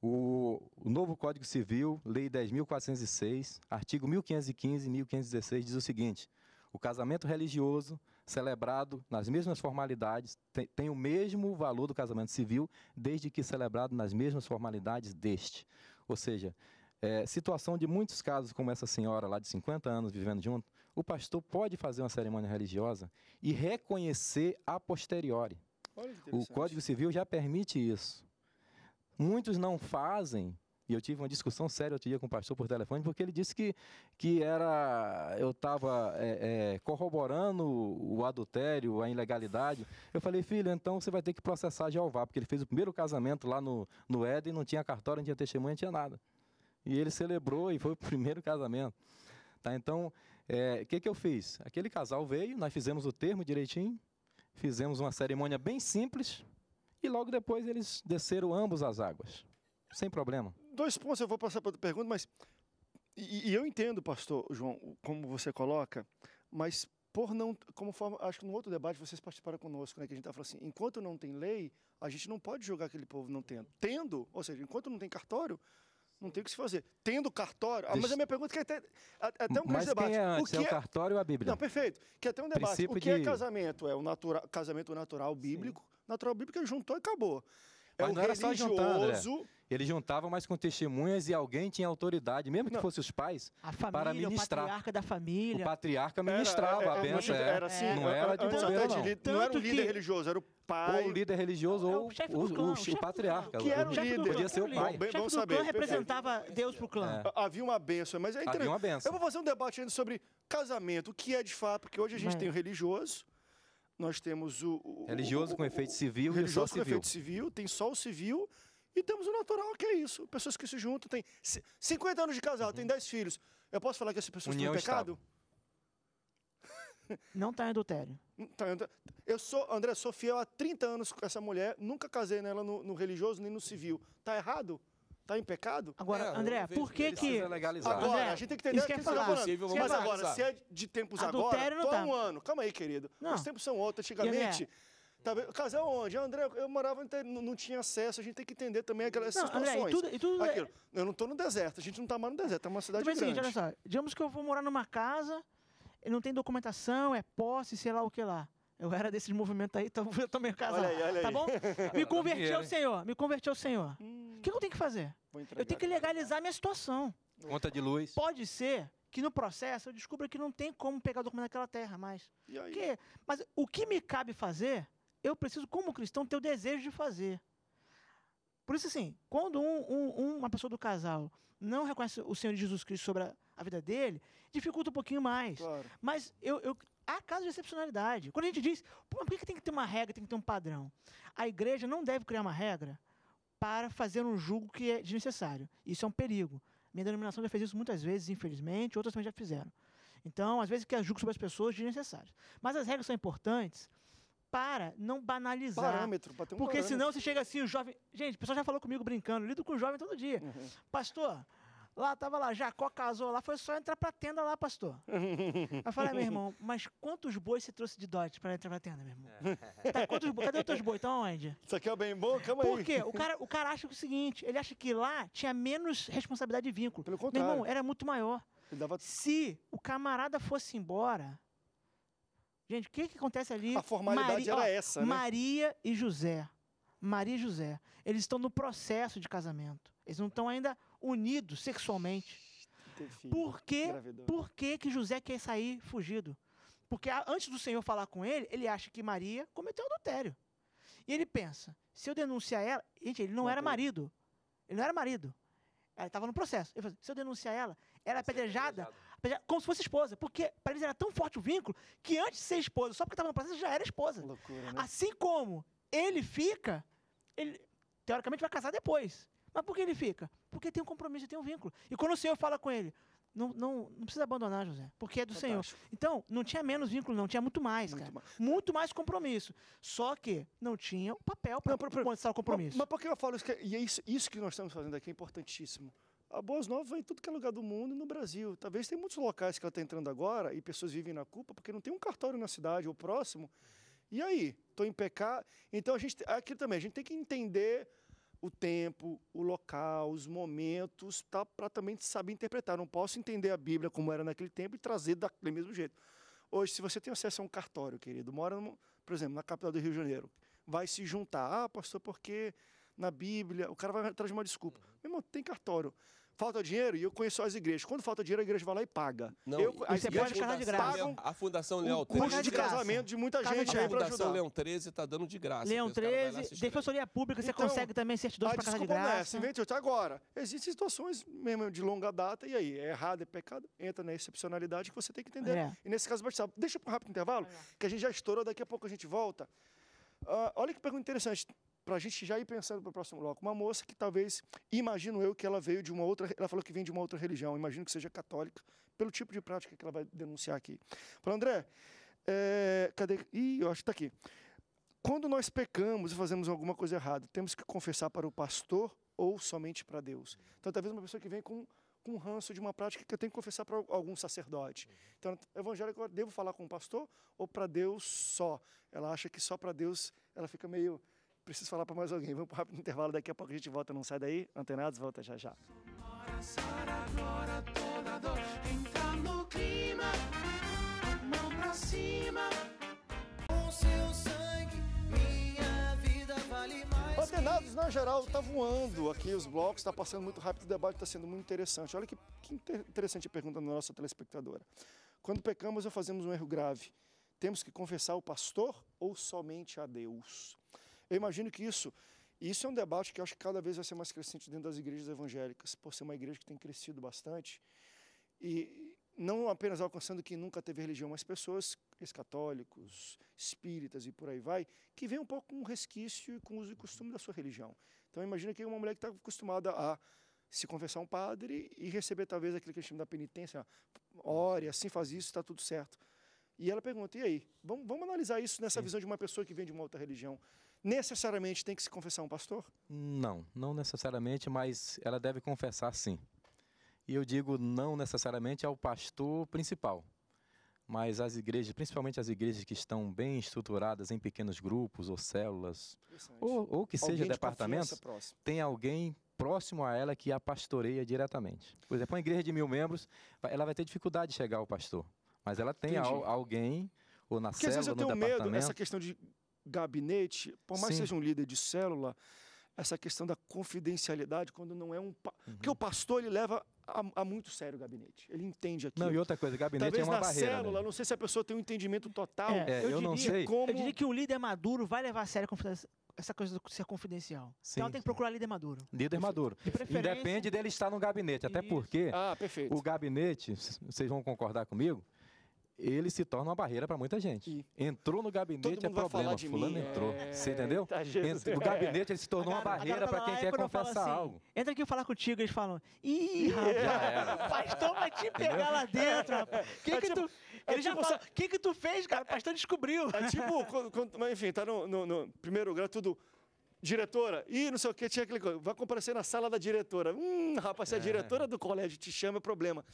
O, o novo Código Civil, Lei 10.406, artigo 1515 e 1516, diz o seguinte: o casamento religioso, celebrado nas mesmas formalidades, tem, tem o mesmo valor do casamento civil, desde que celebrado nas mesmas formalidades deste. Ou seja, é, situação de muitos casos, como essa senhora lá de 50 anos vivendo junto, o pastor pode fazer uma cerimônia religiosa e reconhecer a posteriori. O Código Civil já permite isso. Muitos não fazem, e eu tive uma discussão séria outro dia com o pastor por telefone, porque ele disse que, que era eu estava é, é, corroborando o adultério, a ilegalidade. Eu falei, filho, então você vai ter que processar Jeová, porque ele fez o primeiro casamento lá no, no Éden, não tinha cartório, não tinha testemunha, não tinha nada. E ele celebrou e foi o primeiro casamento. Tá, então, o é, que, que eu fiz? Aquele casal veio, nós fizemos o termo direitinho, fizemos uma cerimônia bem simples e logo depois eles desceram ambos as águas, sem problema. Dois pontos, eu vou passar para outra pergunta, mas. E, e eu entendo, pastor João, como você coloca, mas por não, como forma, acho que no outro debate vocês participaram conosco, né, que a gente tá falando assim, enquanto não tem lei, a gente não pode julgar aquele povo não tendo. Tendo, ou seja, enquanto não tem cartório, não tem o que se fazer. Tendo cartório. Ah, mas a minha pergunta é que é até, é até um grande debate. É antes, o que é, é o cartório ou a Bíblia? Não, perfeito. Que é até um debate. Princípio o que de... é casamento? É o natura... casamento natural bíblico. Sim. Natural bíblico é juntou e acabou. É mas o não religioso. só juntar, eles juntavam, mas com testemunhas e alguém tinha autoridade, mesmo que não. fosse os pais, família, para ministrar. O patriarca da família. O patriarca ministrava era, é, era, a é, benção. Era, é. era assim, não era de não. era um líder que... religioso, era o pai. Ou o líder religioso ou, o, o, o, o, o, patriarca. Que era o líder. Podia ser o pai. Bom, saber. clã representava Deus para o clã. É. Havia uma benção, mas é interessante. Havia uma benção. Eu vou fazer um debate ainda sobre casamento, o que é de fato, porque hoje a gente mas... tem o religioso, nós temos o... o religioso com efeito civil e só civil. Religioso com efeito civil, tem só o civil e temos o natural que é isso. Pessoas que se juntam, têm 50 anos de casal, uhum. 10 filhos. Eu posso falar que essas pessoas União têm um pecado? Não está tá em adultério. Eu sou, André, sou fiel há 30 anos com essa mulher, nunca casei nela no, no religioso nem no civil. está errado? está em pecado? Agora, é, André, por que que... Legalizar. Agora, André, a gente tem que entender isso que, que é Possível, Mas agora, se é de tempos adultério agora, não tá. um ano. Calma aí, querido. Não. Os tempos são outros. Antigamente, André, Tá Casar onde? André, eu morava, não tinha acesso, a gente tem que entender também aquelas não, situações. André, e tudo, e tudo é- Aquilo, Eu não estou no deserto, a gente não está mais no deserto, é uma cidade então, grande. Seguinte, olha só, digamos que eu vou morar numa casa, não tem documentação, é posse, sei lá o que lá. Eu era desse movimento aí, então eu também casar. Olha aí, olha tá aí. Tá bom? Me converti ao Senhor, me converti ao Senhor. Hum. O hum. que eu tenho que fazer? Eu tenho que legalizar a minha situação. Conta de luz. Pode ser que no processo eu descubra que não tem como pegar o documento daquela terra mais. E aí? Que, mas o que me cabe fazer eu preciso, como cristão, ter o desejo de fazer. Por isso, assim, quando um, um, uma pessoa do casal não reconhece o Senhor Jesus Cristo sobre a, a vida dele, dificulta um pouquinho mais. Claro. Mas eu, eu, há casos de excepcionalidade. Quando a gente diz, por que, tem que ter uma regra, tem que ter um padrão? A igreja não deve criar uma regra para fazer um julgo que é desnecessário. Isso é um perigo. Minha denominação já fez isso muitas vezes, infelizmente, outras também já fizeram. Então, às vezes, quer julgo sobre as pessoas desnecessário. Mas as regras são importantes para não banalizar. Parâmetro, para ter um Porque parâmetro. senão você chega assim, o jovem. Gente, o pessoal já falou comigo brincando, lido com o jovem todo dia. Uhum. Pastor, lá tava lá, Jacó casou lá, foi só entrar pra tenda lá, pastor. eu falei, meu irmão, mas quantos bois você trouxe de dote para entrar pra tenda, meu irmão? É. Tá, quantos bois? Cadê os teus bois? Estão tá onde? Isso aqui é bem bom, calma aí. Por quê? O cara, o cara acha é o seguinte: ele acha que lá tinha menos responsabilidade de vínculo. Pelo contrário. Meu irmão, era muito maior. Dava... Se o camarada fosse embora Gente, o que, que acontece ali? A formalidade Mari... era essa, né? Maria e José. Maria e José. Eles estão no processo de casamento. Eles não estão ainda unidos sexualmente. por, que, por quê que José quer sair fugido? Porque antes do Senhor falar com ele, ele acha que Maria cometeu adultério. E ele pensa, se eu denunciar ela... Gente, ele não, era marido. Ele não era marido. Ela estava no processo. Ele se eu denunciar ela, ela é, é apedrejada. É como se fosse esposa. Porque para eles era tão forte o vínculo que antes de ser esposa, só porque estava no processo, já era esposa. Loucura, né? Assim como ele fica, ele teoricamente vai casar depois. Mas por que ele fica? Porque tem um compromisso, tem um vínculo. E quando o Senhor fala com ele, não, não, não precisa abandonar, José, porque é do Fantástico. Senhor. Então, não tinha menos vínculo, não, tinha muito mais, muito cara. Mais. Muito mais compromisso. Só que não tinha o papel para conquistar o compromisso. Mas, mas por que eu falo isso? Que, e é isso, isso que nós estamos fazendo aqui é importantíssimo. A Boas Novas vai em tudo que é lugar do mundo e no Brasil. Talvez tem muitos locais que ela está entrando agora e pessoas vivem na culpa porque não tem um cartório na cidade ou próximo. E aí? Estou em pecado. Então, a gente, aqui também, a gente tem que entender o tempo, o local, os momentos, tá, para também saber interpretar. não posso entender a Bíblia como era naquele tempo e trazer daquele mesmo jeito. Hoje, se você tem acesso a um cartório, querido, mora, no, por exemplo, na capital do Rio de Janeiro, vai se juntar. Ah, pastor, porque na Bíblia, o cara vai trazer uma desculpa. Uhum. Meu irmão, tem cartório. Falta dinheiro e eu conheço as igrejas. Quando falta dinheiro, a igreja vai lá e paga. Não, eu, pode igrejas de graça. a Fundação Leão 13. custo de, de casamento de muita gente aí ajudar. A Fundação Leão 13 está dando de graça. Leão 13, Defensoria Pública, você então, consegue também certidões para casa de é graça. Não é, se inventa agora. Existem situações mesmo de longa data, e aí? É errado, é pecado? Entra na excepcionalidade que você tem que entender. É. E nesse caso, batizado. Deixa para um rápido intervalo, é. que a gente já estourou, daqui a pouco a gente volta. Uh, olha que pergunta interessante para a gente já ir pensando para o próximo bloco. Uma moça que talvez, imagino eu, que ela veio de uma outra, ela falou que vem de uma outra religião, imagino que seja católica, pelo tipo de prática que ela vai denunciar aqui. Fala, André, é, cadê? Ih, eu acho que está aqui. Quando nós pecamos e fazemos alguma coisa errada, temos que confessar para o pastor ou somente para Deus. Então, talvez uma pessoa que vem com com um ranço de uma prática que eu tenho que confessar para algum sacerdote. Então, evangélico, eu devo falar com o pastor ou para Deus só? Ela acha que só para Deus ela fica meio preciso falar para mais alguém. Vamos para um rápido intervalo, daqui a pouco a gente volta, não sai daí. Antenados, volta já já. Antenados, na geral, tá voando aqui os blocos, está passando muito rápido, o debate está sendo muito interessante. Olha que, que interessante a pergunta da nossa telespectadora. Quando pecamos ou fazemos um erro grave, temos que confessar o pastor ou somente a Deus? Eu imagino que isso, isso é um debate que acho que cada vez vai ser mais crescente dentro das igrejas evangélicas, por ser uma igreja que tem crescido bastante e não apenas alcançando quem nunca teve religião, mas pessoas católicos, espíritas e por aí vai, que vem um pouco com resquício e com o uso e costume da sua religião. Então imagina que uma mulher que está acostumada a se confessar um padre e receber talvez aquilo que a gente chama da penitência, ore, assim faz isso, está tudo certo. E ela pergunta, e aí? Vamos, vamos analisar isso nessa Sim. visão de uma pessoa que vem de uma outra religião necessariamente tem que se confessar um pastor? Não, não necessariamente, mas ela deve confessar sim. E eu digo não necessariamente ao pastor principal, mas as igrejas, principalmente as igrejas que estão bem estruturadas em pequenos grupos ou células, ou, ou, que seja de departamentos, tem alguém próximo a ela que a pastoreia diretamente. Por exemplo, uma igreja de mil membros, ela vai ter dificuldade de chegar ao pastor, mas ela tem al alguém ou na Porque célula, às vezes eu tenho medo, essa questão de gabinete, por mais Sim. que seja um líder de célula, essa questão da confidencialidade quando não é um. Pa... Uhum. Porque o pastor ele leva a, a, muito sério o gabinete. Ele entende aquilo. Não, e outra coisa, gabinete Talvez é uma na barreira. Né? Célula, né? Não sei se a pessoa tem um entendimento total. É, eu, eu não sei. Como... Eu diria que o líder maduro vai levar a sério essa coisa de ser confidencial. Então, sim, então tem que procurar líder maduro. Líder maduro. De preferência... Independe dele estar no gabinete, até Isso. porque ah, o gabinete, vocês vão concordar comigo, ele se torna uma barreira para muita gente. E... Entrou no gabinete é problema. Fulano mim, entrou. É... Você entendeu? Tá, no gabinete ele se tornou uma barreira tá para quem quer confessar assim, algo. Entra aqui falar contigo, eles falam: Ih, rapaz, pastor vai te pegar entendeu? lá dentro, rapaz. É. Que é que tipo, tu... É ele já tipo fala, o que, que tu fez, cara? O pastor descobriu. É tipo, quando, quando, mas enfim, tá no, no, no primeiro grau, tudo diretora, e não sei o que, tinha aquele. Vai comparecer na sala da diretora. Hum, rapaz, se a é. diretora do colégio te chama, é problema.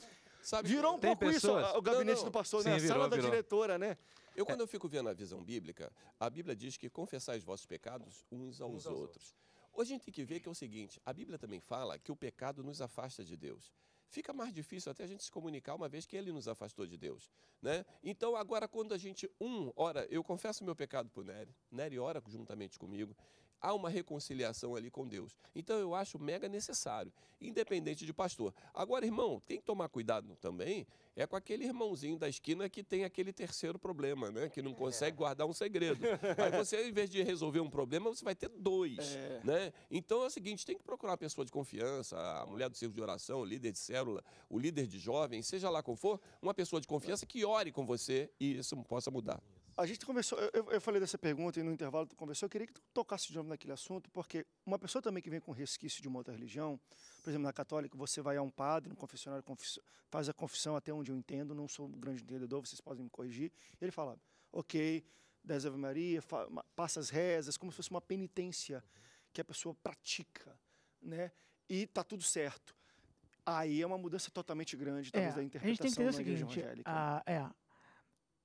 Sabe, virou um pouco pessoas? isso, o gabinete não, não. do pastor, né? Sim, né? a virou, sala virou. da diretora, né? Eu, quando é. eu fico vendo a visão bíblica, a Bíblia diz que confessar os vossos pecados uns aos, uns aos outros. outros. Hoje a gente tem que ver que é o seguinte: a Bíblia também fala que o pecado nos afasta de Deus. Fica mais difícil até a gente se comunicar uma vez que ele nos afastou de Deus. Né? Então, agora, quando a gente, um, ora, eu confesso meu pecado para o Nery, Nery ora juntamente comigo, há uma reconciliação ali com Deus. Então eu acho mega necessário, independente de pastor. Agora, irmão, tem que tomar cuidado também é com aquele irmãozinho da esquina que tem aquele terceiro problema, né? Que não é. consegue é. guardar um segredo. Aí você, em vez de resolver um problema, você vai ter dois, é. né? Então é o seguinte, tem que procurar uma pessoa de confiança, a mulher do círculo de oração, o líder de célula, o líder de jovens, seja lá como for, uma pessoa de confiança que ore com você e isso possa mudar. A gente conversou, eu, eu, falei dessa pergunta e no intervalo tu conversou, eu queria que tu tocasse de novo naquele assunto, porque uma pessoa também que vem com resquício de uma outra religião, por exemplo, na católica, você vai a um padre, um confessionário, faz a confissão até onde eu entendo, não sou um grande entendedor, vocês podem me corrigir, ele fala, ok, das Ave Maria, passa as rezas, como se fosse uma penitência que a pessoa pratica, né? E tá tudo certo. Aí é uma mudança totalmente grande, talvez, é, da interpretação a gente tem que entender o seguinte, né? a, é,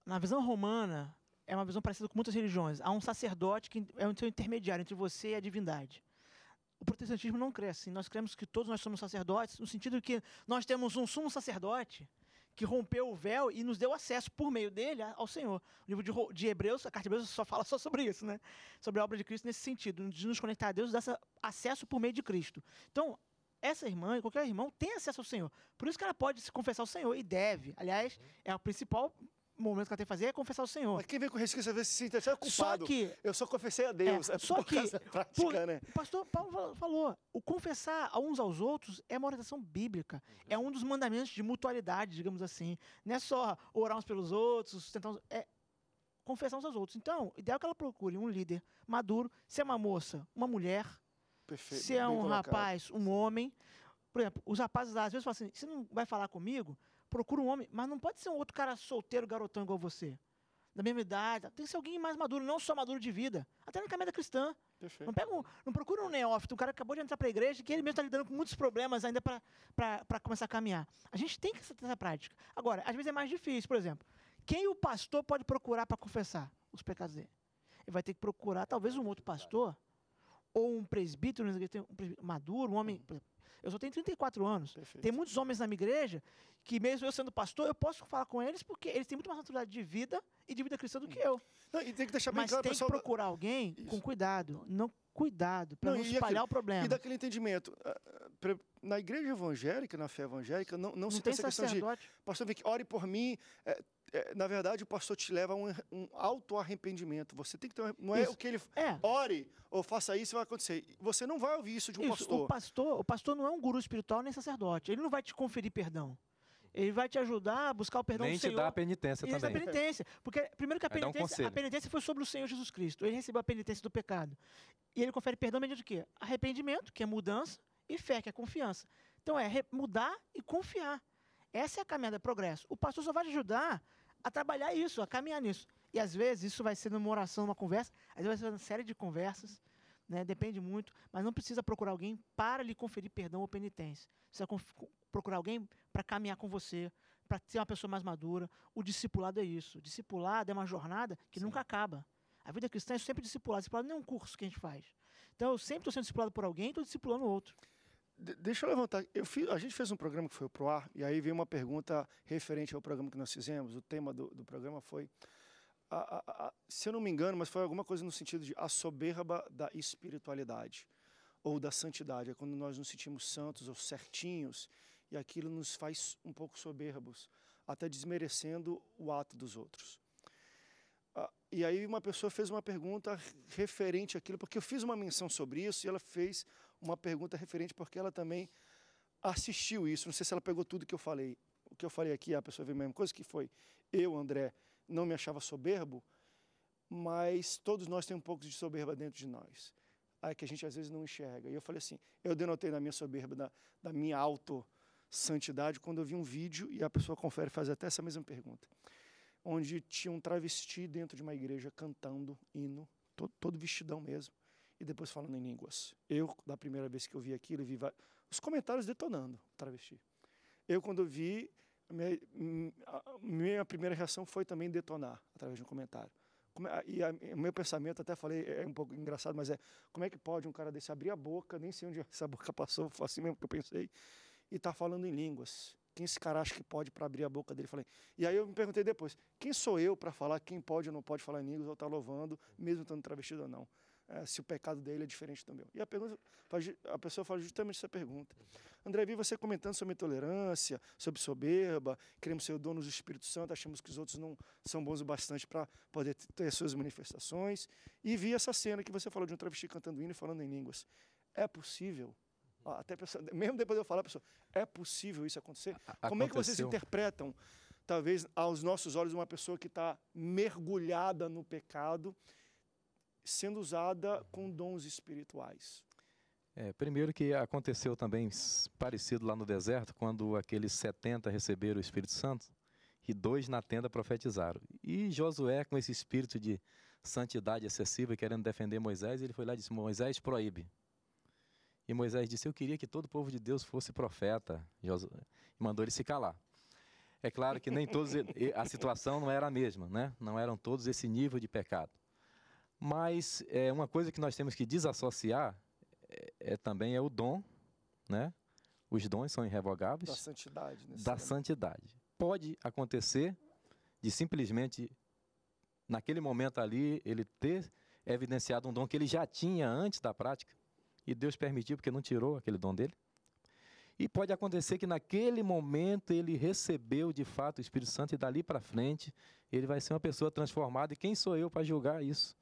na visão romana, é uma visão parecida com muitas religiões. Há um sacerdote que é um intermediário entre você e a divindade. O protestantismo não cresce. assim. Nós cremos que todos nós somos sacerdotes, no sentido que nós temos um sumo sacerdote que rompeu o véu e nos deu acesso por meio dele ao Senhor. O livro de, Hebreus, a carta de Hebreus só fala só sobre isso, né? Sobre a obra de Cristo nesse sentido, de nos conectar a Deus, dar acesso por meio de Cristo. Então, essa irmã e qualquer irmão tem acesso ao Senhor. Por isso que ela pode se confessar ao Senhor e deve. Aliás, é a principal momento que ela tem que fazer é confessar ao Senhor. Mas quem vem com resquício às vezes se sente até culpado. Só que, eu só confessei a Deus. É, é só que, prática, por, né? o pastor Paulo falou, o confessar a uns aos outros é uma orientação bíblica. É um dos mandamentos de mutualidade, digamos assim. Não é só orar uns pelos outros, sustentar uns... É confessar uns aos outros. Então, o ideal é que ela procure um líder maduro, se é uma moça, uma mulher, Perfeito, se é um colocado. rapaz, um homem. Por exemplo, os rapazes às vezes falam assim, você não vai falar comigo? procura um homem, mas não pode ser um outro cara solteiro, garotão igual você. Da mesma idade, tem que ser alguém mais maduro, não só maduro de vida, até na caminhada cristã. Perfeito. Não, pega um, não procura um neófito, um cara que acabou de entrar para a igreja, que ele mesmo está lidando com muitos problemas ainda para começar a caminhar. A gente tem que ter essa prática. Agora, às vezes é mais difícil, por exemplo, quem o pastor pode procurar para confessar os pecados dele? Ele vai ter que procurar talvez um outro pastor ou um presbítero, um presbítero maduro, um homem, exemplo, eu só tenho 34 anos. Perfeito. Tem muitos homens na minha igreja que, mesmo eu sendo pastor, eu posso falar com eles porque eles têm muito mais naturalidade de vida e de vida cristã do que eu. Não, e tem que deixar bem Mas claro, tem pessoal... que procurar alguém Isso. com cuidado. Não cuidado para não, não espalhar aquele, o problema. E daquele entendimento. Ah, ah, na igreja evangélica, na fé evangélica, não, não, não se tem essa questão de pastor, vem ore por mim, é, é, na verdade, o pastor te leva a um, um auto-arrependimento. Você tem que ter. Não é o que ele. É. Ore ou oh, faça isso, vai acontecer. Você não vai ouvir isso de um isso. pastor. O pastor. O pastor não é um guru espiritual nem sacerdote. Ele não vai te conferir perdão. Ele vai te ajudar a buscar o perdão Nem do Senhor. Nem te dá a penitência e também. A penitência. Porque primeiro que a penitência, um a penitência foi sobre o Senhor Jesus Cristo. Ele recebeu a penitência do pecado. E ele confere perdão mediante o quê? Arrependimento, que é mudança, e fé, que é confiança. Então é mudar e confiar. Essa é a caminhada de progresso. O pastor só vai te ajudar a trabalhar isso, a caminhar nisso. E às vezes isso vai ser numa oração, numa conversa, às vezes vai ser uma série de conversas, né? depende muito, mas não precisa procurar alguém para lhe conferir perdão ou penitência. Precisa procurar alguém para caminhar com você, para ser uma pessoa mais madura. O discipulado é isso. O discipulado é uma jornada que Sim. nunca acaba. A vida cristã é sempre discipulado. Discipulado não é um curso que a gente faz. Então, eu sempre estou sendo discipulado por alguém, estou discipulando outro deixa eu levantar. Eu fiz, a gente fez um programa que foi pro ar, e aí veio uma pergunta referente ao programa que nós fizemos. O tema do, do programa foi, a, a, a, se eu não me engano, mas foi alguma coisa no sentido de a soberba da espiritualidade ou da santidade. É quando nós nos sentimos santos ou certinhos e aquilo nos faz um pouco soberbos, até desmerecendo o ato dos outros. Ah, e aí uma pessoa fez uma pergunta referente àquilo, porque eu fiz uma menção sobre isso e ela fez uma pergunta referente, porque ela também assistiu isso. Não sei se ela pegou tudo que eu falei. O que eu falei aqui, a pessoa viu a mesma coisa, que foi eu, André, não me achava soberbo, mas todos nós temos um pouco de soberba dentro de nós. Aí que a gente às vezes não enxerga. E eu falei assim, eu denotei na minha soberba, da, da minha auto-santidade, quando eu vi um vídeo, e a pessoa confere faz até essa mesma pergunta, onde tinha um travesti dentro de uma igreja cantando hino, todo, todo vestidão mesmo e depois falando em línguas. Eu, da primeira vez que eu vi aquilo, vi os comentários detonando o travesti. Eu, quando vi, minha, minha primeira reação foi também detonar através de um comentário. É, e o meu pensamento, até falei, é um pouco engraçado, mas é: como é que pode um cara desse abrir a boca, nem sei onde essa boca passou, foi assim mesmo que eu pensei, e tá falando em línguas? Quem esse cara acha que pode para abrir a boca dele? Falei. E aí eu me perguntei depois: quem sou eu para falar quem pode ou não pode falar em línguas ou tá louvando, mesmo estando travestido ou não? é, se o pecado dele é diferente do meu. E a, pergunta, a pessoa faz justamente essa pergunta. André, vi você comentando sobre intolerância, sobre soberba, queremos ser donos do Espírito Santo, achamos que os outros não são bons o bastante para poder ter suas manifestações. E vi essa cena que você falou de um travesti cantando hino e falando em línguas. É possível até pessoa, mesmo depois de eu falar, pessoa, é possível isso acontecer? Aconteceu. Como é que vocês interpretam, talvez, aos nossos olhos, uma pessoa que está mergulhada no pecado sendo usada com dons espirituais. É, primeiro que aconteceu também parecido lá no deserto, quando aqueles 70 receberam o Espírito Santo e dois na tenda profetizaram. E Josué, com esse espírito de santidade excessiva, querendo defender Moisés, ele foi lá e disse: Moisés proíbe. E Moisés disse: Eu queria que todo o povo de Deus fosse profeta. Josué, e mandou ele se calar. É claro que nem todos, a situação não era a mesma, né? não eram todos esse nível de pecado. Mas é, uma coisa que nós temos que desassociar é, é, também é o dom, né? Os dons são irrevogáveis. Da santidade. Né, da momento. santidade. Pode acontecer de simplesmente, naquele momento ali, ele ter evidenciado um dom que ele já tinha antes da prática, e Deus permitiu, porque não tirou aquele dom dele. E pode acontecer que naquele momento ele recebeu de fato o Espírito Santo e dali para frente ele vai ser uma pessoa transformada. E quem sou eu para julgar isso?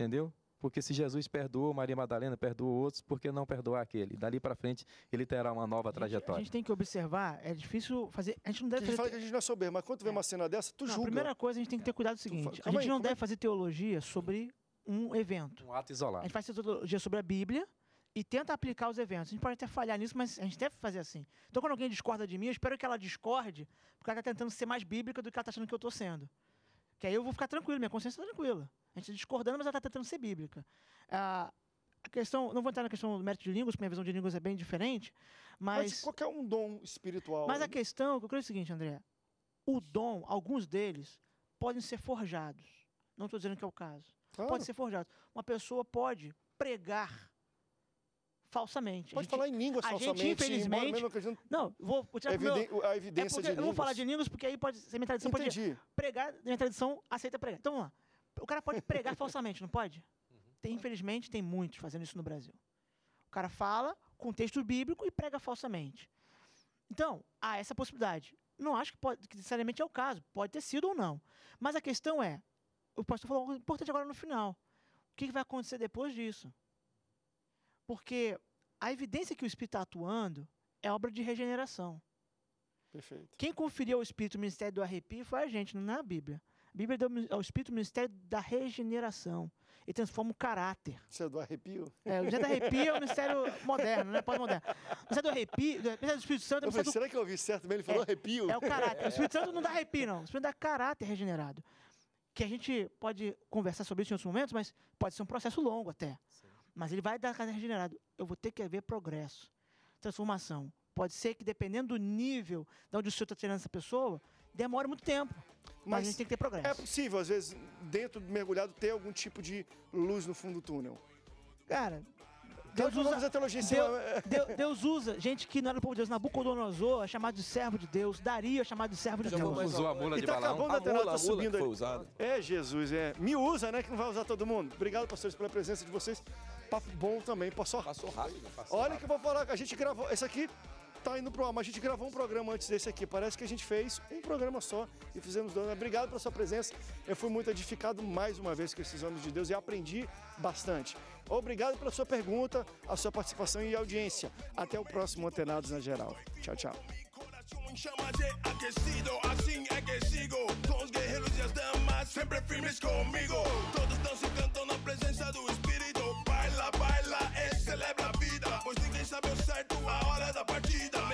Entendeu? Porque se Jesus perdoou Maria Madalena, perdoou outros, por que não perdoar aquele? Dali para frente, ele terá uma nova a gente, trajetória. A gente tem que observar, é difícil fazer. A gente não deve. A gente fazer... fala que a gente não é soberbo, mas quando é. vê uma cena dessa, tu não, julga. A primeira coisa, a gente tem que ter cuidado do seguinte: a gente não é deve fazer teologia sobre um evento. Um ato isolado. A gente faz teologia sobre a Bíblia e tenta aplicar os eventos. A gente pode até falhar nisso, mas a gente deve fazer assim. Então, quando alguém discorda de mim, eu espero que ela discorde, porque ela está tentando ser mais bíblica do que ela está achando que eu estou sendo. Que aí eu vou ficar tranquilo, minha consciência está tranquila. A gente está discordando, mas ela está tentando ser bíblica. Ah, a questão, não vou entrar na questão do mérito de línguas, porque minha visão de línguas é bem diferente, mas... mas qualquer um dom espiritual... Mas a questão, eu creio é o seguinte, André, o dom, alguns deles, podem ser forjados. Não estou dizendo que é o caso. Claro. Pode ser forjado. Uma pessoa pode pregar falsamente. Pode gente, falar em línguas a falsamente. Gente, infelizmente. Mesmo Não, vou tirar Eviden... meu, a evidência é porque, de línguas. Eu vou falar de línguas porque aí pode ser minha tradição. Entendi. Pode pregar, minha tradição aceita pregar. Então vamos lá. O cara pode pregar falsamente, não pode? Tem, infelizmente, tem muitos fazendo isso no Brasil. O cara fala com texto bíblico e prega falsamente. Então, há essa possibilidade. Não acho que, pode, que necessariamente é o caso. Pode ter sido ou não. Mas a questão é, o pastor falou algo importante agora no final. O que vai acontecer depois disso? Porque a evidência que o Espírito está atuando é obra de regeneração. Perfeito. Quem conferiu ao Espírito o ministério do arrepio foi a gente, não é a Bíblia. A Bíblia deu ao Espírito o ministério da regeneração. Ele transforma o caráter. Isso é do arrepio? É, o ministério do arrepio é o ministério moderno, né? Pós-moderno. O ministério do arrepio, o ministério do Espírito Santo... É eu falei, do... Será que eu ouvi certo mesmo? Ele falou é, arrepio. É o caráter. O Espírito é. Santo não dá arrepio, não. O Espírito dá caráter regenerado. Que a gente pode conversar sobre isso em outros momentos, mas pode ser um processo longo até. Sim. Mas ele vai dar cada regenerado. Eu vou ter que haver progresso, transformação. Pode ser que, dependendo do nível de onde o senhor está tirando essa pessoa, demora muito tempo. Então, mas, mas, a gente tem que ter progresso. É possível, às vezes, dentro mergulhado, ter algum tipo de luz no fundo do túnel. Cara, Deus usa, usa teologia Deus, né? Deus, Deus, usa gente que não era do povo de Deus. Nabucodonosor é chamado de servo de Deus. Dario é chamado de servo de Deus. Mas usou a mula de tá balão. Acabando, a, a mula, tá subindo a mula que foi usada. É, Jesus, é. Me usa, né, que não vai usar todo mundo. Obrigado, pastores, pela presença de vocês. Papo bom também, passou rápido. Passou né? rápido. Passou Olha que eu vou falar, a gente gravou, esse aqui tá indo pro ar, mas a gente gravou um programa antes desse aqui, parece que a gente fez um programa só e fizemos dois. Obrigado pela sua presença, eu fui muito edificado mais uma vez com esses homens de Deus e aprendi bastante. Obrigado pela sua pergunta, a sua participação e audiência. Até o próximo Antenados na Geral. Tchau, tchau. Chama de aquecido, assim é que sigo. Com os guerreiros e as damas, sempre firmes comigo. Todos na presença do Espírito. saber o certo, a hora da partida.